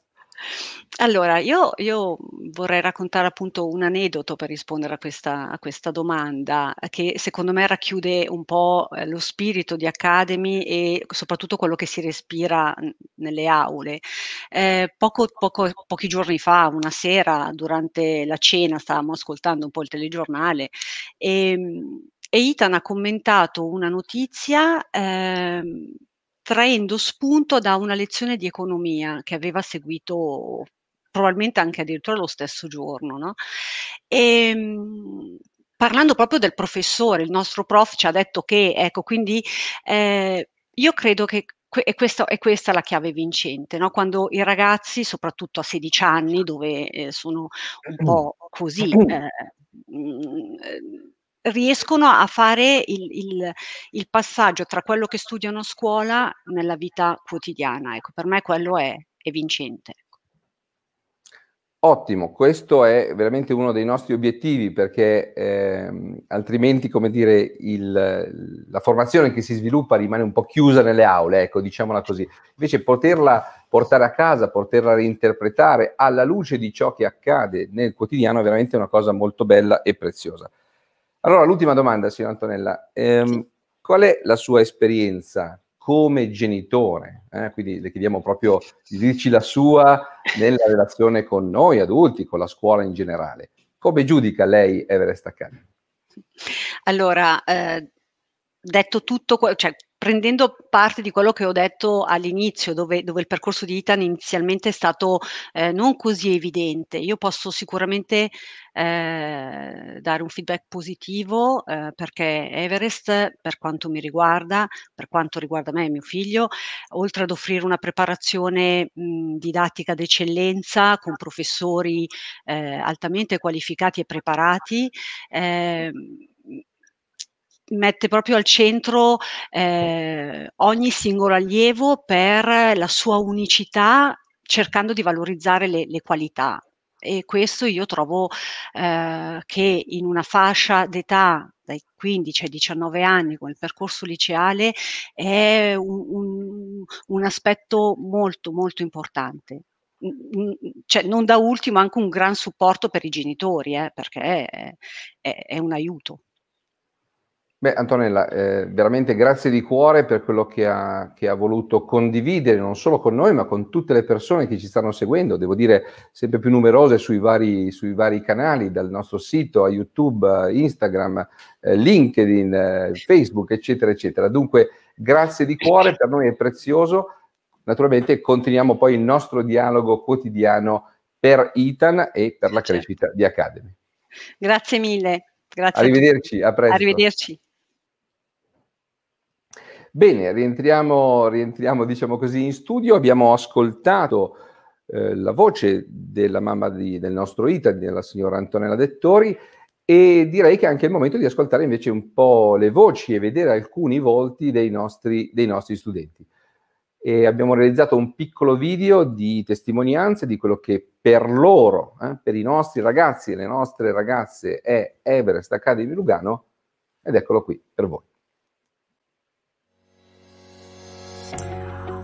Allora, io io vorrei raccontare appunto un aneddoto per rispondere a questa a questa domanda, che secondo me racchiude un po', eh, lo spirito di Academy e soprattutto quello che si respira, nelle aule. Ehm, poco poco pochi giorni fa, una sera durante la cena, stavamo ascoltando un po' il telegiornale, ehm, e Ethan ha commentato una notizia, ehm, traendo spunto da una lezione di economia che aveva seguito probabilmente anche addirittura lo stesso giorno. No? E, ehm, parlando proprio del professore, il nostro prof ci ha detto che, ecco, quindi eh, io credo che e questa, e questa la chiave vincente, no? quando i ragazzi, soprattutto a 16 anni, dove eh, sono un mm. po' così, mm. Eh, mm, eh, riescono a fare il, il, il, passaggio tra quello che studiano a scuola nella vita quotidiana. Ecco, per me quello è, è vincente. Ottimo, questo è veramente uno dei nostri obiettivi perché ehm, altrimenti, come dire, il, la formazione che si sviluppa rimane un po' chiusa nelle aule, ecco, diciamola così. Invece poterla portare a casa, poterla reinterpretare alla luce di ciò che accade nel quotidiano è veramente una cosa molto bella e preziosa. Allora, l'ultima domanda, signora Antonella, ehm, qual è la sua esperienza come genitore, eh? quindi le chiediamo proprio di dirci la sua nella relazione con noi adulti, con la scuola in generale. Come giudica lei Everest Academy? Allora, eh, detto tutto, cioè prendendo parte di quello che ho detto all'inizio, dove, dove il percorso di Itan inizialmente è stato eh, non così evidente, io posso sicuramente eh, dare un feedback positivo eh, perché Everest, per quanto mi riguarda, per quanto riguarda me e mio figlio, oltre ad offrire una preparazione mh, didattica d'eccellenza con professori eh, altamente qualificati e preparati, ehm, mette proprio al centro eh, ogni singolo allievo per la sua unicità, cercando di valorizzare le, le qualità. E questo io trovo eh, che in una fascia d'età dai 15 ai 19 anni con il percorso liceale è un, un, un aspetto molto molto importante. Mm, mm, cioè, non da ultimo anche un gran supporto per i genitori, eh, perché è, è, è un aiuto. Beh, Antonella, eh, veramente grazie di cuore per quello che ha, che ha, voluto condividere, non solo con noi, ma con tutte le persone che ci stanno seguendo, devo dire sempre più numerose sui vari, sui vari canali, dal nostro sito a YouTube, eh, Instagram, eh, LinkedIn, eh, Facebook, eccetera, eccetera. Dunque, grazie di cuore, per noi è prezioso. Naturalmente continuiamo poi il nostro dialogo quotidiano per Itan e per la certo. crescita di Academy. Grazie mille. Grazie. Arrivederci, a, a presto. Arrivederci. Bene, rientriamo, rientriamo diciamo così, in studio. Abbiamo ascoltato eh, la voce della mamma di, del nostro Ita, della signora Antonella Dettori, e direi che è anche il momento di ascoltare invece un po' le voci e vedere alcuni volti dei nostri, dei nostri studenti. E abbiamo realizzato un piccolo video di testimonianze di quello che per loro, eh, per i nostri ragazzi e le nostre ragazze è Everest Academy Lugano ed eccolo qui per voi.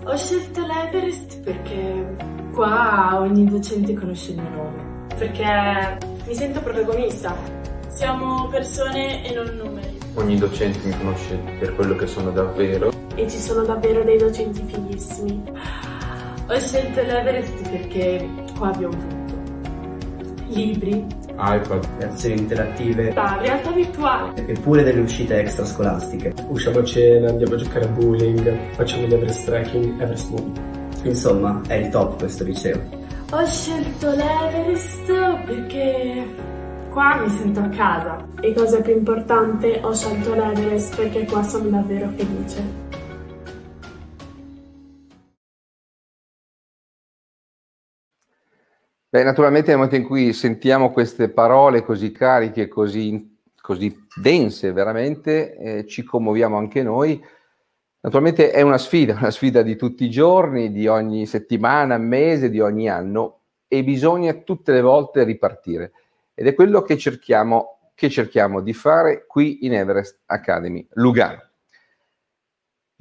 Ho scelto l'Everest perché qua ogni docente conosce il mio nome. Perché mi sento protagonista. Siamo persone e non numeri. Ogni docente mi conosce per quello che sono davvero. E ci sono davvero dei docenti fighissimi. Ho scelto l'Everest perché qua abbiamo tutto. Libri, iPad, azioni interattive, la realtà virtuale, e pure delle uscite extrascolastiche. Usciamo a cena, andiamo a giocare a bowling, facciamo l'Everest Trekking, Everest Movie. Insomma, è il top questo liceo. Ho scelto l'Everest perché qua mi sento a casa. E cosa più importante, ho scelto l'Everest perché qua sono davvero felice. Beh, naturalmente nel momento in cui sentiamo queste parole così cariche, così, così dense veramente, eh, ci commuoviamo anche noi. Naturalmente è una sfida, una sfida di tutti i giorni, di ogni settimana, mese, di ogni anno e bisogna tutte le volte ripartire. Ed è quello che cerchiamo, che cerchiamo di fare qui in Everest Academy Lugano.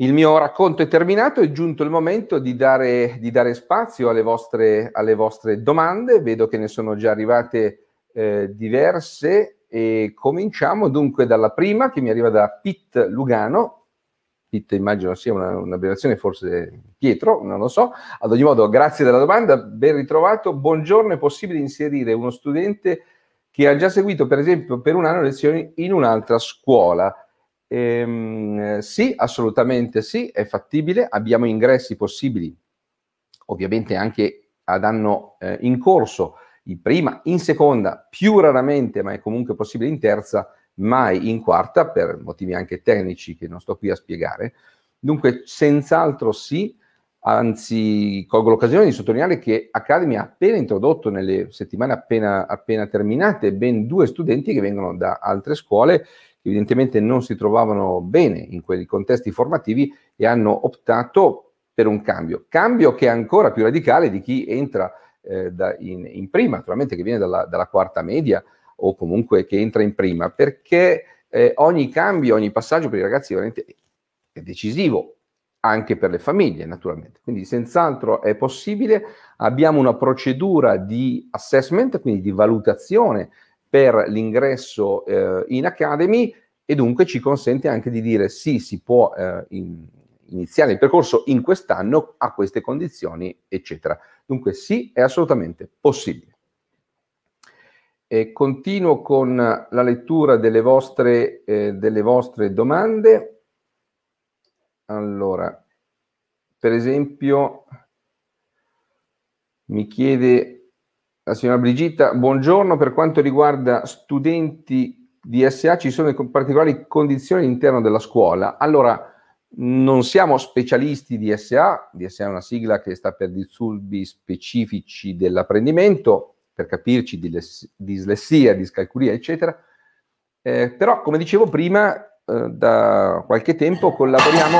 Il mio racconto è terminato, è giunto il momento di dare, di dare spazio alle vostre, alle vostre, domande, vedo che ne sono già arrivate eh, diverse e cominciamo dunque dalla prima che mi arriva da Pit Lugano, Pit immagino sia una, un'abbreviazione forse Pietro, non lo so, ad ogni modo grazie della domanda, ben ritrovato, buongiorno, è possibile inserire uno studente che ha già seguito per esempio per un anno lezioni in un'altra scuola? Ehm, sì, assolutamente sì, è fattibile, abbiamo ingressi possibili, ovviamente anche ad anno eh, in corso, in prima, in seconda, più raramente, ma è comunque possibile in terza, mai in quarta, per motivi anche tecnici che non sto qui a spiegare. Dunque, senz'altro sì, anzi colgo l'occasione di sottolineare che Academy ha appena introdotto nelle settimane appena, appena, terminate ben due studenti che vengono da altre scuole che evidentemente non si trovavano bene in quei contesti formativi e hanno optato per un cambio. Cambio che è ancora più radicale di chi entra eh, da, in, in, prima, naturalmente che viene dalla, dalla, quarta media o comunque che entra in prima, perché eh, ogni cambio, ogni passaggio per i ragazzi è decisivo, anche per le famiglie naturalmente. Quindi senz'altro è possibile, abbiamo una procedura di assessment, quindi di valutazione per l'ingresso eh, in Academy e dunque ci consente anche di dire sì, si può eh, in, iniziare il percorso in quest'anno a queste condizioni, eccetera. Dunque sì, è assolutamente possibile. E continuo con la lettura delle vostre, eh, delle vostre domande. Allora, per esempio, mi chiede la signora Brigitta, buongiorno. Per quanto riguarda studenti di SA, ci sono particolari condizioni all'interno della scuola. Allora, non siamo specialisti di SA, di SA è una sigla che sta per disturbi specifici dell'apprendimento, per capirci dislessia, discalculia, eccetera. Eh, però, come dicevo prima, eh, da qualche tempo collaboriamo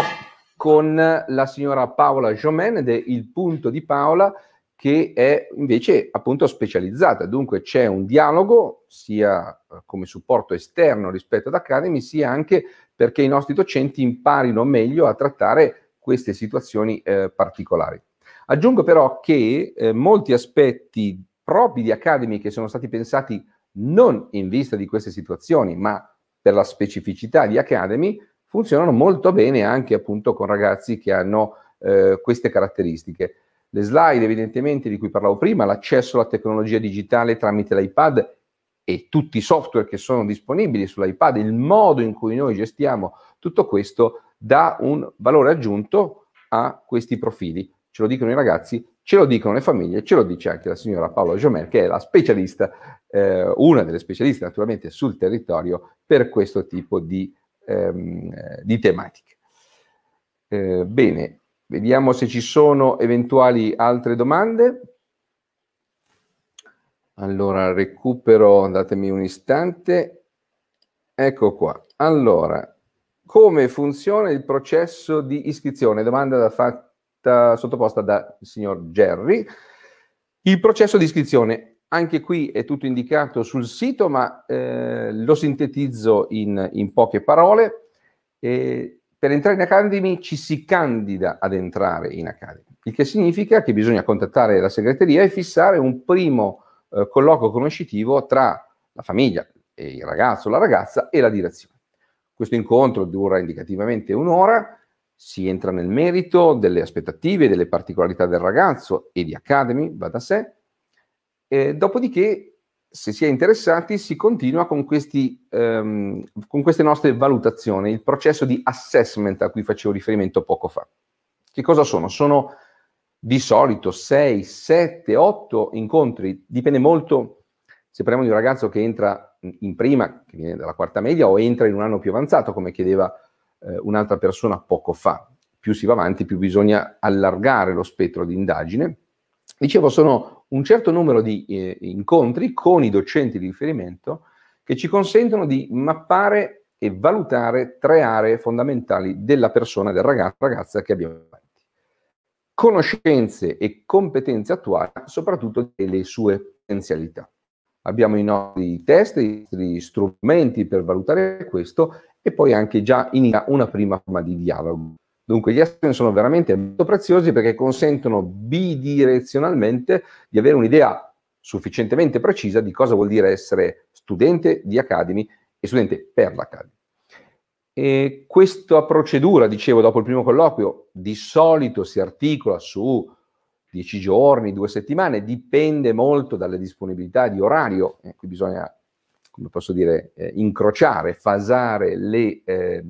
con la signora Paola Jomen ed è il punto di Paola che è invece appunto specializzata, dunque c'è un dialogo sia eh, come supporto esterno rispetto ad Academy, sia anche perché i nostri docenti imparino meglio a trattare queste situazioni eh, particolari. Aggiungo però che eh, molti aspetti propri di Academy che sono stati pensati non in vista di queste situazioni, ma per la specificità di Academy, funzionano molto bene anche appunto con ragazzi che hanno eh, queste caratteristiche le slide evidentemente di cui parlavo prima, l'accesso alla tecnologia digitale tramite l'iPad e tutti i software che sono disponibili sull'iPad, il modo in cui noi gestiamo tutto questo dà un valore aggiunto a questi profili. Ce lo dicono i ragazzi, ce lo dicono le famiglie, ce lo dice anche la signora Paola Jomel, che è la specialista, eh, una delle specialiste naturalmente sul territorio per questo tipo di, ehm, di tematiche. Eh, bene, Vediamo se ci sono eventuali altre domande. Allora, recupero, datemi un istante. Ecco qua. Allora, come funziona il processo di iscrizione? Domanda da fatta, sottoposta dal signor Gerry. Il processo di iscrizione, anche qui è tutto indicato sul sito, ma eh, lo sintetizzo in, in poche parole. Eh, per entrare in Academy ci si candida ad entrare in Academy, il che significa che bisogna contattare la segreteria e fissare un primo eh, colloquio conoscitivo tra la famiglia, e il ragazzo, la ragazza e la direzione. Questo incontro dura indicativamente un'ora, si entra nel merito delle aspettative, delle particolarità del ragazzo e di Academy, va da sé, e dopodiché se si è interessati, si continua con, questi, ehm, con, queste nostre valutazioni, il processo di assessment a cui facevo riferimento poco fa. Che cosa sono? Sono di solito 6, 7, 8 incontri, dipende molto se parliamo di un ragazzo che entra in prima, che viene dalla quarta media, o entra in un anno più avanzato, come chiedeva eh, un'altra persona poco fa. Più si va avanti, più bisogna allargare lo spettro di indagine. Dicevo, sono un certo numero di eh, incontri con i docenti di riferimento che ci consentono di mappare e valutare tre aree fondamentali della persona, del ragazzo, ragazza che abbiamo davanti. Conoscenze e competenze attuali, soprattutto delle sue potenzialità. Abbiamo i nostri test, i nostri strumenti per valutare questo e poi anche già inizia una prima forma di dialogo. Dunque, gli assignati sono veramente molto preziosi perché consentono bidirezionalmente di avere un'idea sufficientemente precisa di cosa vuol dire essere studente di Academy e studente per l'Academy. E questa procedura, dicevo, dopo il primo colloquio, di solito si articola su 10 giorni, 2 settimane, dipende molto dalle disponibilità di orario, eh, qui bisogna, come posso dire, eh, incrociare, fasare le, eh,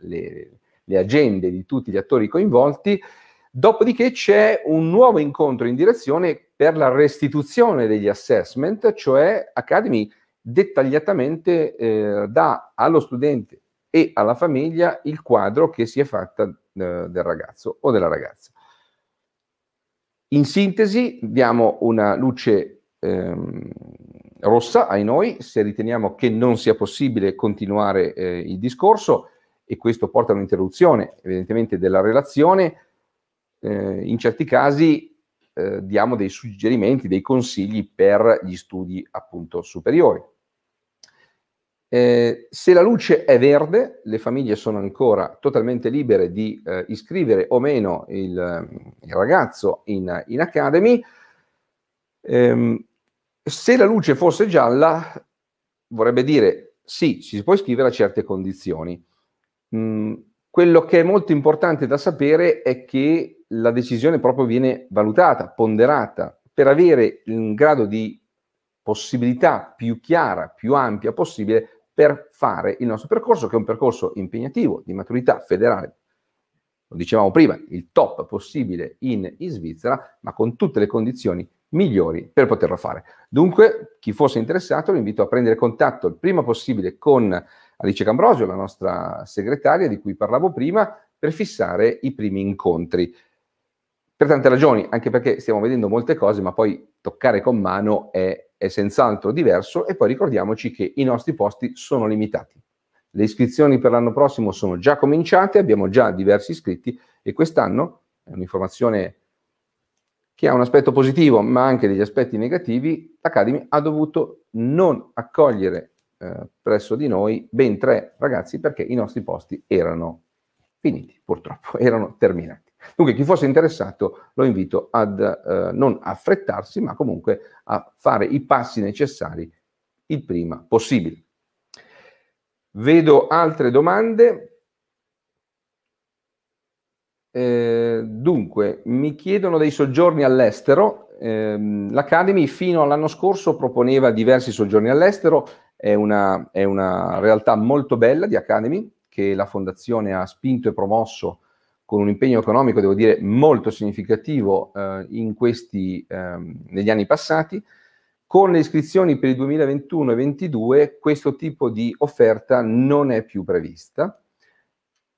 le, le agende di tutti gli attori coinvolti. Dopodiché c'è un nuovo incontro in direzione per la restituzione degli assessment, cioè Academy dettagliatamente eh, dà allo studente e alla famiglia il quadro che si è fatta eh, del ragazzo o della ragazza. In sintesi diamo una luce ehm, rossa ai noi se riteniamo che non sia possibile continuare eh, il discorso e questo porta a un'interruzione evidentemente della relazione, eh, in certi casi eh, diamo dei suggerimenti, dei consigli per gli studi appunto superiori. Eh, se la luce è verde, le famiglie sono ancora totalmente libere di eh, iscrivere o meno il, il ragazzo in, in Academy. Eh, se la luce fosse gialla, vorrebbe dire sì, si può iscrivere a certe condizioni quello che è molto importante da sapere è che la decisione proprio viene valutata, ponderata, per avere un grado di possibilità più chiara, più ampia possibile per fare il nostro percorso, che è un percorso impegnativo di maturità federale. Lo dicevamo prima, il top possibile in, in Svizzera, ma con tutte le condizioni migliori per poterlo fare. Dunque, chi fosse interessato, vi invito a prendere contatto il prima possibile con Alice Cambrosio, la nostra segretaria di cui parlavo prima, per fissare i primi incontri. Per tante ragioni, anche perché stiamo vedendo molte cose, ma poi toccare con mano è, è senz'altro diverso e poi ricordiamoci che i nostri posti sono limitati. Le iscrizioni per l'anno prossimo sono già cominciate, abbiamo già diversi iscritti e quest'anno è un'informazione che ha un aspetto positivo ma anche degli aspetti negativi, l'Academy ha dovuto non accogliere eh, presso di noi ben tre ragazzi perché i nostri posti erano finiti, purtroppo, erano terminati. Dunque chi fosse interessato lo invito ad eh, non affrettarsi, ma comunque a fare i passi necessari il prima possibile. Vedo altre domande. Eh, dunque, mi chiedono dei soggiorni all'estero. Eh, L'Academy fino all'anno scorso proponeva diversi soggiorni all'estero, è una, è una realtà molto bella di Academy che la fondazione ha spinto e promosso con un impegno economico, devo dire, molto significativo eh, questi, eh, negli anni passati. Con le iscrizioni per il 2021 e 2022 questo tipo di offerta non è più prevista.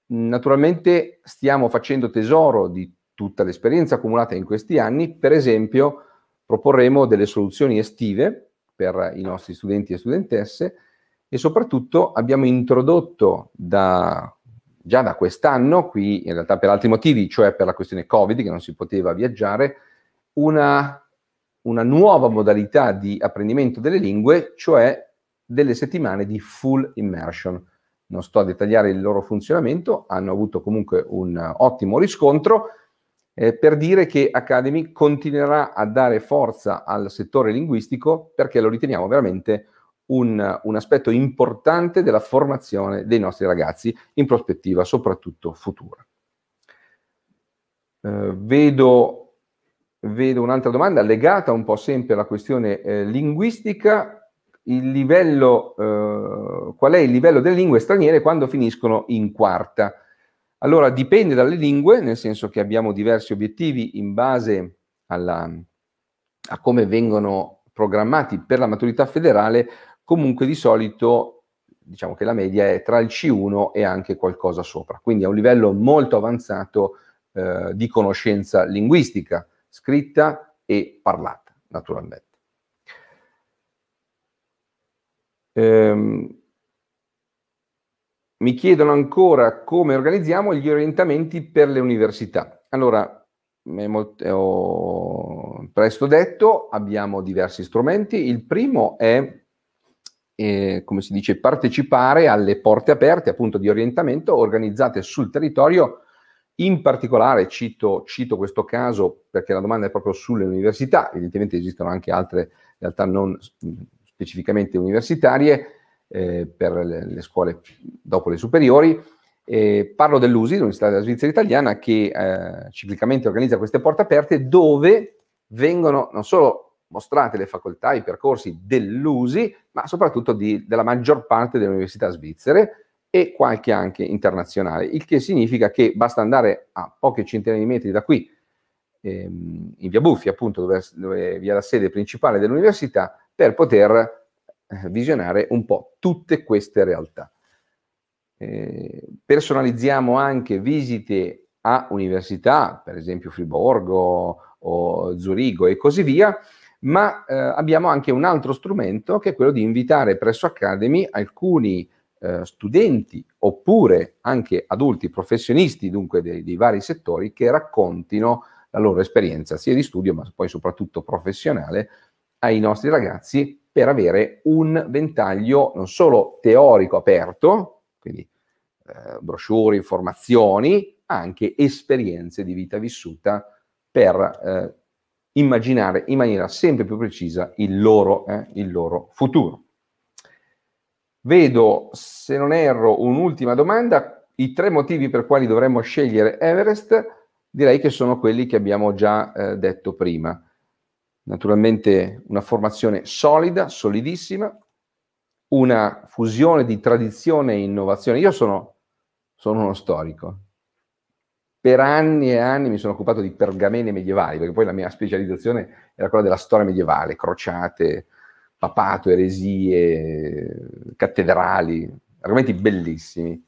Naturalmente stiamo facendo tesoro di tutta l'esperienza accumulata in questi anni, per esempio proporremo delle soluzioni estive per i nostri studenti e studentesse e soprattutto abbiamo introdotto da, già da quest'anno, qui in realtà per altri motivi, cioè per la questione Covid che non si poteva viaggiare, una, una nuova modalità di apprendimento delle lingue, cioè delle settimane di full immersion. Non sto a dettagliare il loro funzionamento, hanno avuto comunque un ottimo riscontro eh, per dire che Academy continuerà a dare forza al settore linguistico perché lo riteniamo veramente un, un aspetto importante della formazione dei nostri ragazzi in prospettiva soprattutto futura. Eh, vedo vedo un'altra domanda legata un po' sempre alla questione eh, linguistica. Livello, eh, qual è il livello delle lingue straniere quando finiscono in quarta? Allora dipende dalle lingue, nel senso che abbiamo diversi obiettivi in base alla, a come vengono programmati per la maturità federale, comunque di solito diciamo che la media è tra il C1 e anche qualcosa sopra, quindi è un livello molto avanzato eh, di conoscenza linguistica, scritta e parlata, naturalmente. Ehm, mi chiedono ancora come organizziamo gli orientamenti per le università. Allora, ho presto detto, abbiamo diversi strumenti. Il primo è, eh, come si dice, partecipare alle porte aperte, appunto, di orientamento organizzate sul territorio. In particolare, cito, cito questo caso perché la domanda è proprio sulle università, evidentemente esistono anche altre realtà non specificamente universitarie, eh, per le, le, scuole dopo le superiori. Eh, parlo dell'USI, l'Università della Svizzera Italiana, che eh, ciclicamente organizza queste porte aperte dove vengono non solo mostrate le facoltà, i percorsi dell'USI, ma soprattutto di, della maggior parte delle università svizzere e qualche anche internazionale, il che significa che basta andare a poche centinaia di metri da qui, ehm, in via Buffi appunto, dove, dove vi è la sede principale dell'università, per poter eh, visionare un po' tutte queste realtà. Eh, personalizziamo anche visite a università, per esempio Friborgo o Zurigo e così via, ma eh, abbiamo anche un altro strumento che è quello di invitare presso Academy alcuni eh, studenti oppure anche adulti professionisti, dunque dei, dei, vari settori, che raccontino la loro esperienza sia di studio ma poi soprattutto professionale ai nostri ragazzi per avere un ventaglio non solo teorico aperto, quindi eh, brochure, informazioni, ma anche esperienze di vita vissuta per eh, immaginare in maniera sempre più precisa il loro, eh, il loro futuro. Vedo, se non erro, un'ultima domanda. I tre motivi per quali dovremmo scegliere Everest direi che sono quelli che abbiamo già eh, detto prima naturalmente una formazione solida, solidissima, una fusione di tradizione e innovazione. Io sono, sono uno storico. Per anni e anni mi sono occupato di pergamene medievali, perché poi la mia specializzazione era quella della storia medievale, crociate, papato, eresie, cattedrali, argomenti bellissimi.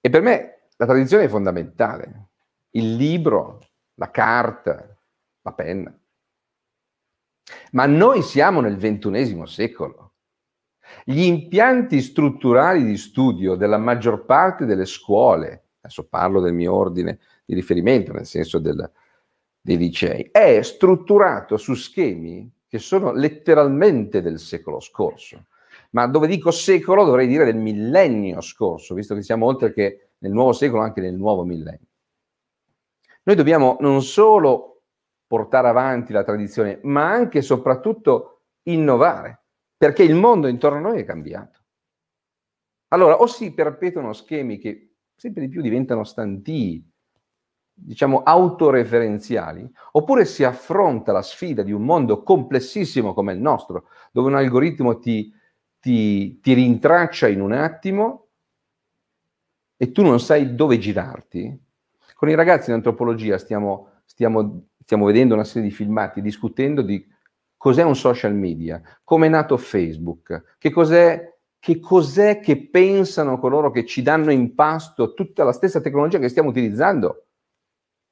E per me la tradizione è fondamentale. Il libro, la carta, la penna. Ma noi siamo nel ventunesimo secolo. Gli impianti strutturali di studio della maggior parte delle scuole, adesso parlo del mio ordine di riferimento, nel senso del, dei licei, è strutturato su schemi che sono letteralmente del secolo scorso. Ma dove dico secolo dovrei dire del millennio scorso, visto che siamo oltre che nel nuovo secolo anche nel nuovo millennio. Noi dobbiamo non solo portare avanti la tradizione, ma anche e soprattutto innovare, perché il mondo intorno a noi è cambiato. Allora, o si perpetuano schemi che sempre di più diventano stantii, diciamo autoreferenziali, oppure si affronta la sfida di un mondo complessissimo come il nostro, dove un algoritmo ti, ti, ti rintraccia in un attimo e tu non sai dove girarti. Con i ragazzi in antropologia stiamo, stiamo stiamo vedendo una serie di filmati discutendo di cos'è un social media, come è nato Facebook, che cos'è, che cos'è che pensano coloro che ci danno in pasto tutta la stessa tecnologia che stiamo utilizzando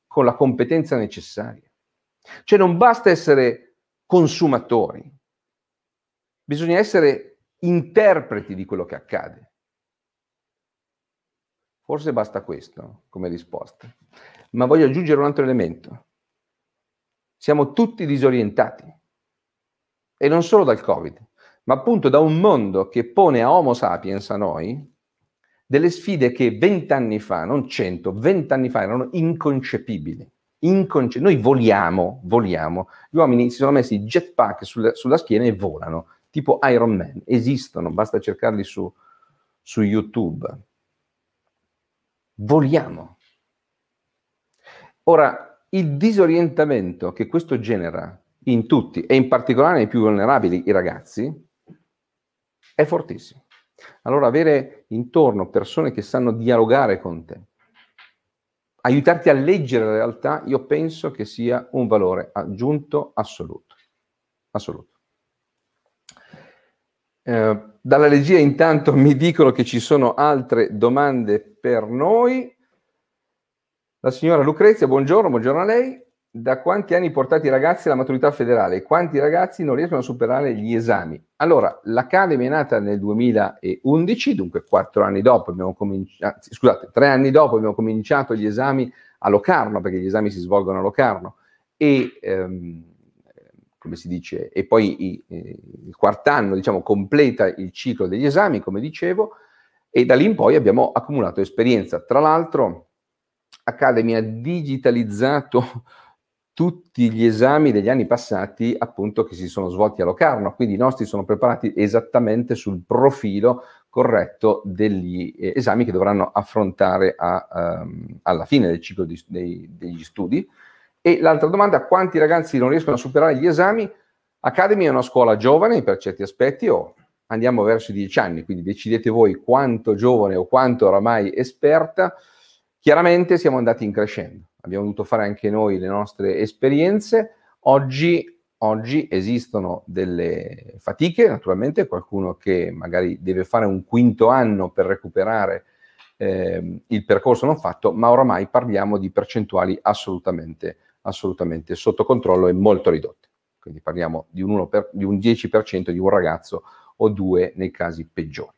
con la competenza necessaria. Cioè non basta essere consumatori, bisogna essere interpreti di quello che accade. Forse basta questo come risposta, ma voglio aggiungere un altro elemento. Siamo tutti disorientati. E non solo dal Covid, ma appunto da un mondo che pone a Homo sapiens, a noi, delle sfide che vent'anni fa, non cento, vent'anni fa erano inconcepibili. Inconce- noi voliamo, voliamo. Gli uomini si sono messi i jetpack sulla, sulla, schiena e volano, tipo Iron Man. Esistono, basta cercarli su, su YouTube. Voliamo. Ora, il disorientamento che questo genera in tutti e in particolare nei più vulnerabili, i ragazzi, è fortissimo. Allora avere intorno persone che sanno dialogare con te, aiutarti a leggere la realtà, io penso che sia un valore aggiunto assoluto. assoluto. Eh, dalla regia intanto mi dicono che ci sono altre domande per noi. La signora Lucrezia, buongiorno, buongiorno a lei. Da quanti anni portate i ragazzi alla maturità federale? Quanti ragazzi non riescono a superare gli esami? Allora, l'Academy è nata nel 2011, dunque quattro anni dopo abbiamo cominciato, scusate, tre anni dopo abbiamo cominciato gli esami a Locarno, perché gli esami si svolgono a Locarno, e ehm, come si dice, e poi i, eh, il quart'anno, diciamo, completa il ciclo degli esami, come dicevo, e da lì in poi abbiamo accumulato esperienza. Tra l'altro, Academy ha digitalizzato tutti gli esami degli anni passati appunto che si sono svolti a Locarno, quindi i nostri sono preparati esattamente sul profilo corretto degli eh, esami che dovranno affrontare a, um, alla fine del ciclo di, dei, degli studi. E l'altra domanda, quanti ragazzi non riescono a superare gli esami? Academy è una scuola giovane per certi aspetti o andiamo verso i dieci anni, quindi decidete voi quanto giovane o quanto oramai esperta, Chiaramente siamo andati in crescendo, abbiamo dovuto fare anche noi le nostre esperienze. Oggi, oggi esistono delle fatiche, naturalmente qualcuno che magari deve fare un quinto anno per recuperare eh, il percorso non fatto, ma oramai parliamo di percentuali assolutamente, assolutamente sotto controllo e molto ridotte. Quindi parliamo di un, per, di un 10% di un ragazzo o due nei casi peggiori.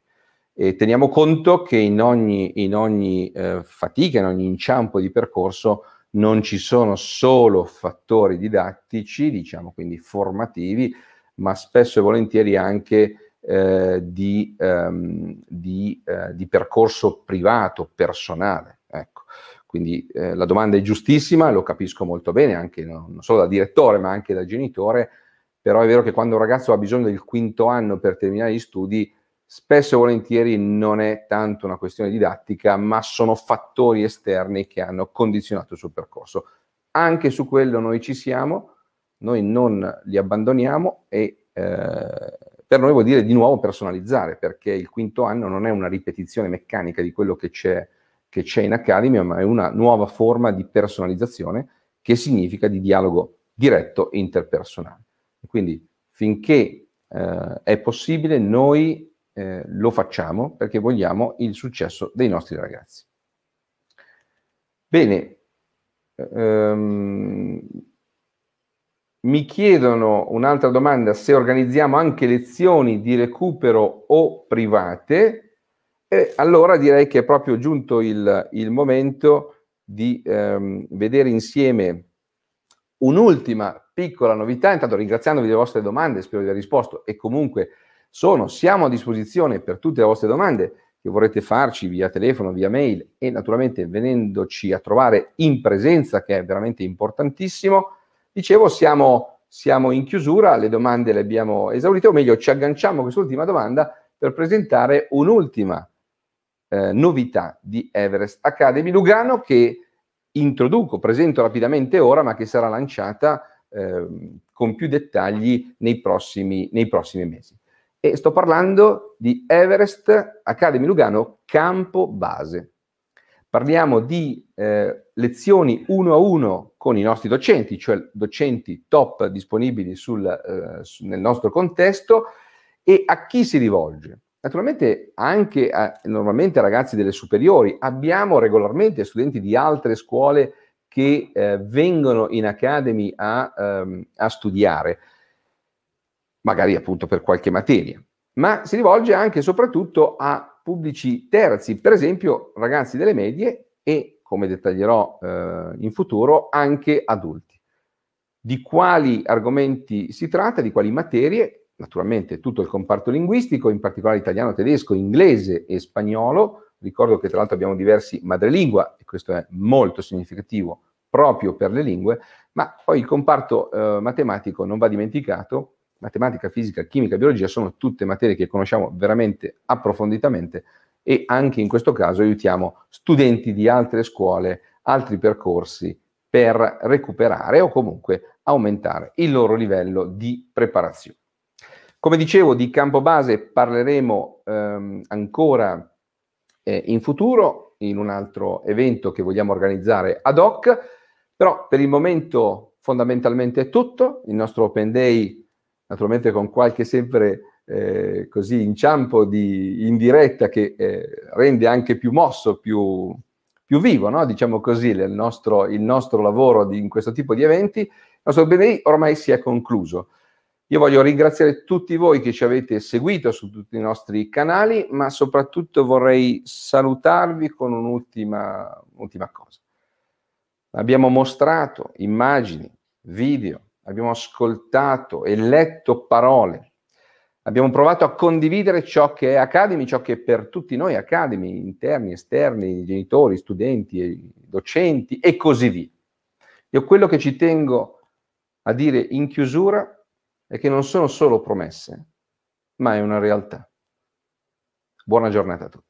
E teniamo conto che in ogni, in ogni eh, fatica, in ogni inciampo di percorso non ci sono solo fattori didattici, diciamo quindi formativi, ma spesso e volentieri anche eh, di, ehm, di, eh, di, percorso privato, personale. Ecco. Quindi eh, la domanda è giustissima, lo capisco molto bene, anche non solo da direttore, ma anche da genitore, però è vero che quando un ragazzo ha bisogno del quinto anno per terminare gli studi, spesso e volentieri non è tanto una questione didattica, ma sono fattori esterni che hanno condizionato il suo percorso. Anche su quello noi ci siamo, noi non li abbandoniamo e eh, per noi vuol dire di nuovo personalizzare, perché il quinto anno non è una ripetizione meccanica di quello che c'è, che c'è in Academy, ma è una nuova forma di personalizzazione che significa di dialogo diretto interpersonale. Quindi finché eh, è possibile, noi eh, lo facciamo perché vogliamo il successo dei nostri ragazzi. Bene, ehm, mi chiedono un'altra domanda se organizziamo anche lezioni di recupero o private. E allora direi che è proprio giunto il, il momento di ehm, vedere insieme un'ultima piccola novità, intanto ringraziandovi delle vostre domande, spero di aver risposto e comunque sono, siamo a disposizione per tutte le vostre domande che vorrete farci via telefono, via mail e naturalmente venendoci a trovare in presenza, che è veramente importantissimo. Dicevo, siamo, siamo in chiusura, le domande le abbiamo esaurite, o meglio, ci agganciamo a quest'ultima domanda per presentare un'ultima eh, novità di Everest Academy Lugano che introduco, presento rapidamente ora, ma che sarà lanciata eh, con più dettagli nei prossimi, nei prossimi mesi e sto parlando di Everest Academy Lugano campo base. Parliamo di eh, lezioni uno a uno con i nostri docenti, cioè docenti top disponibili sul, eh, nel nostro contesto e a chi si rivolge. Naturalmente anche a, normalmente a ragazzi delle superiori, abbiamo regolarmente studenti di altre scuole che eh, vengono in academy a, ehm, a studiare magari appunto per qualche materia, ma si rivolge anche e soprattutto a pubblici terzi, per esempio ragazzi delle medie e, come dettaglierò eh, in futuro, anche adulti. Di quali argomenti si tratta, di quali materie? Naturalmente tutto il comparto linguistico, in particolare italiano, tedesco, inglese e spagnolo. Ricordo che tra l'altro abbiamo diversi madrelingua, e questo è molto significativo proprio per le lingue, ma poi il comparto eh, matematico non va dimenticato, matematica, fisica, chimica, biologia sono tutte materie che conosciamo veramente approfonditamente e anche in questo caso aiutiamo studenti di altre scuole, altri percorsi per recuperare o comunque aumentare il loro livello di preparazione. Come dicevo, di campo base parleremo ehm, ancora eh, in futuro in un altro evento che vogliamo organizzare ad hoc, però per il momento fondamentalmente è tutto, il nostro Open Day naturalmente con qualche sempre eh, così inciampo di indiretta che eh, rende anche più mosso, più, più vivo, no? diciamo così, il nostro, il nostro lavoro di, in questo tipo di eventi. Il nostro BNI ormai si è concluso. Io voglio ringraziare tutti voi che ci avete seguito su tutti i nostri canali, ma soprattutto vorrei salutarvi con un'ultima, un'ultima cosa. Abbiamo mostrato immagini, video, abbiamo ascoltato e letto parole, abbiamo provato a condividere ciò che è Academy, ciò che è per tutti noi Academy, interni, esterni, genitori, studenti, docenti e così via. Io quello che ci tengo a dire in chiusura è che non sono solo promesse, ma è una realtà. Buona giornata a tutti.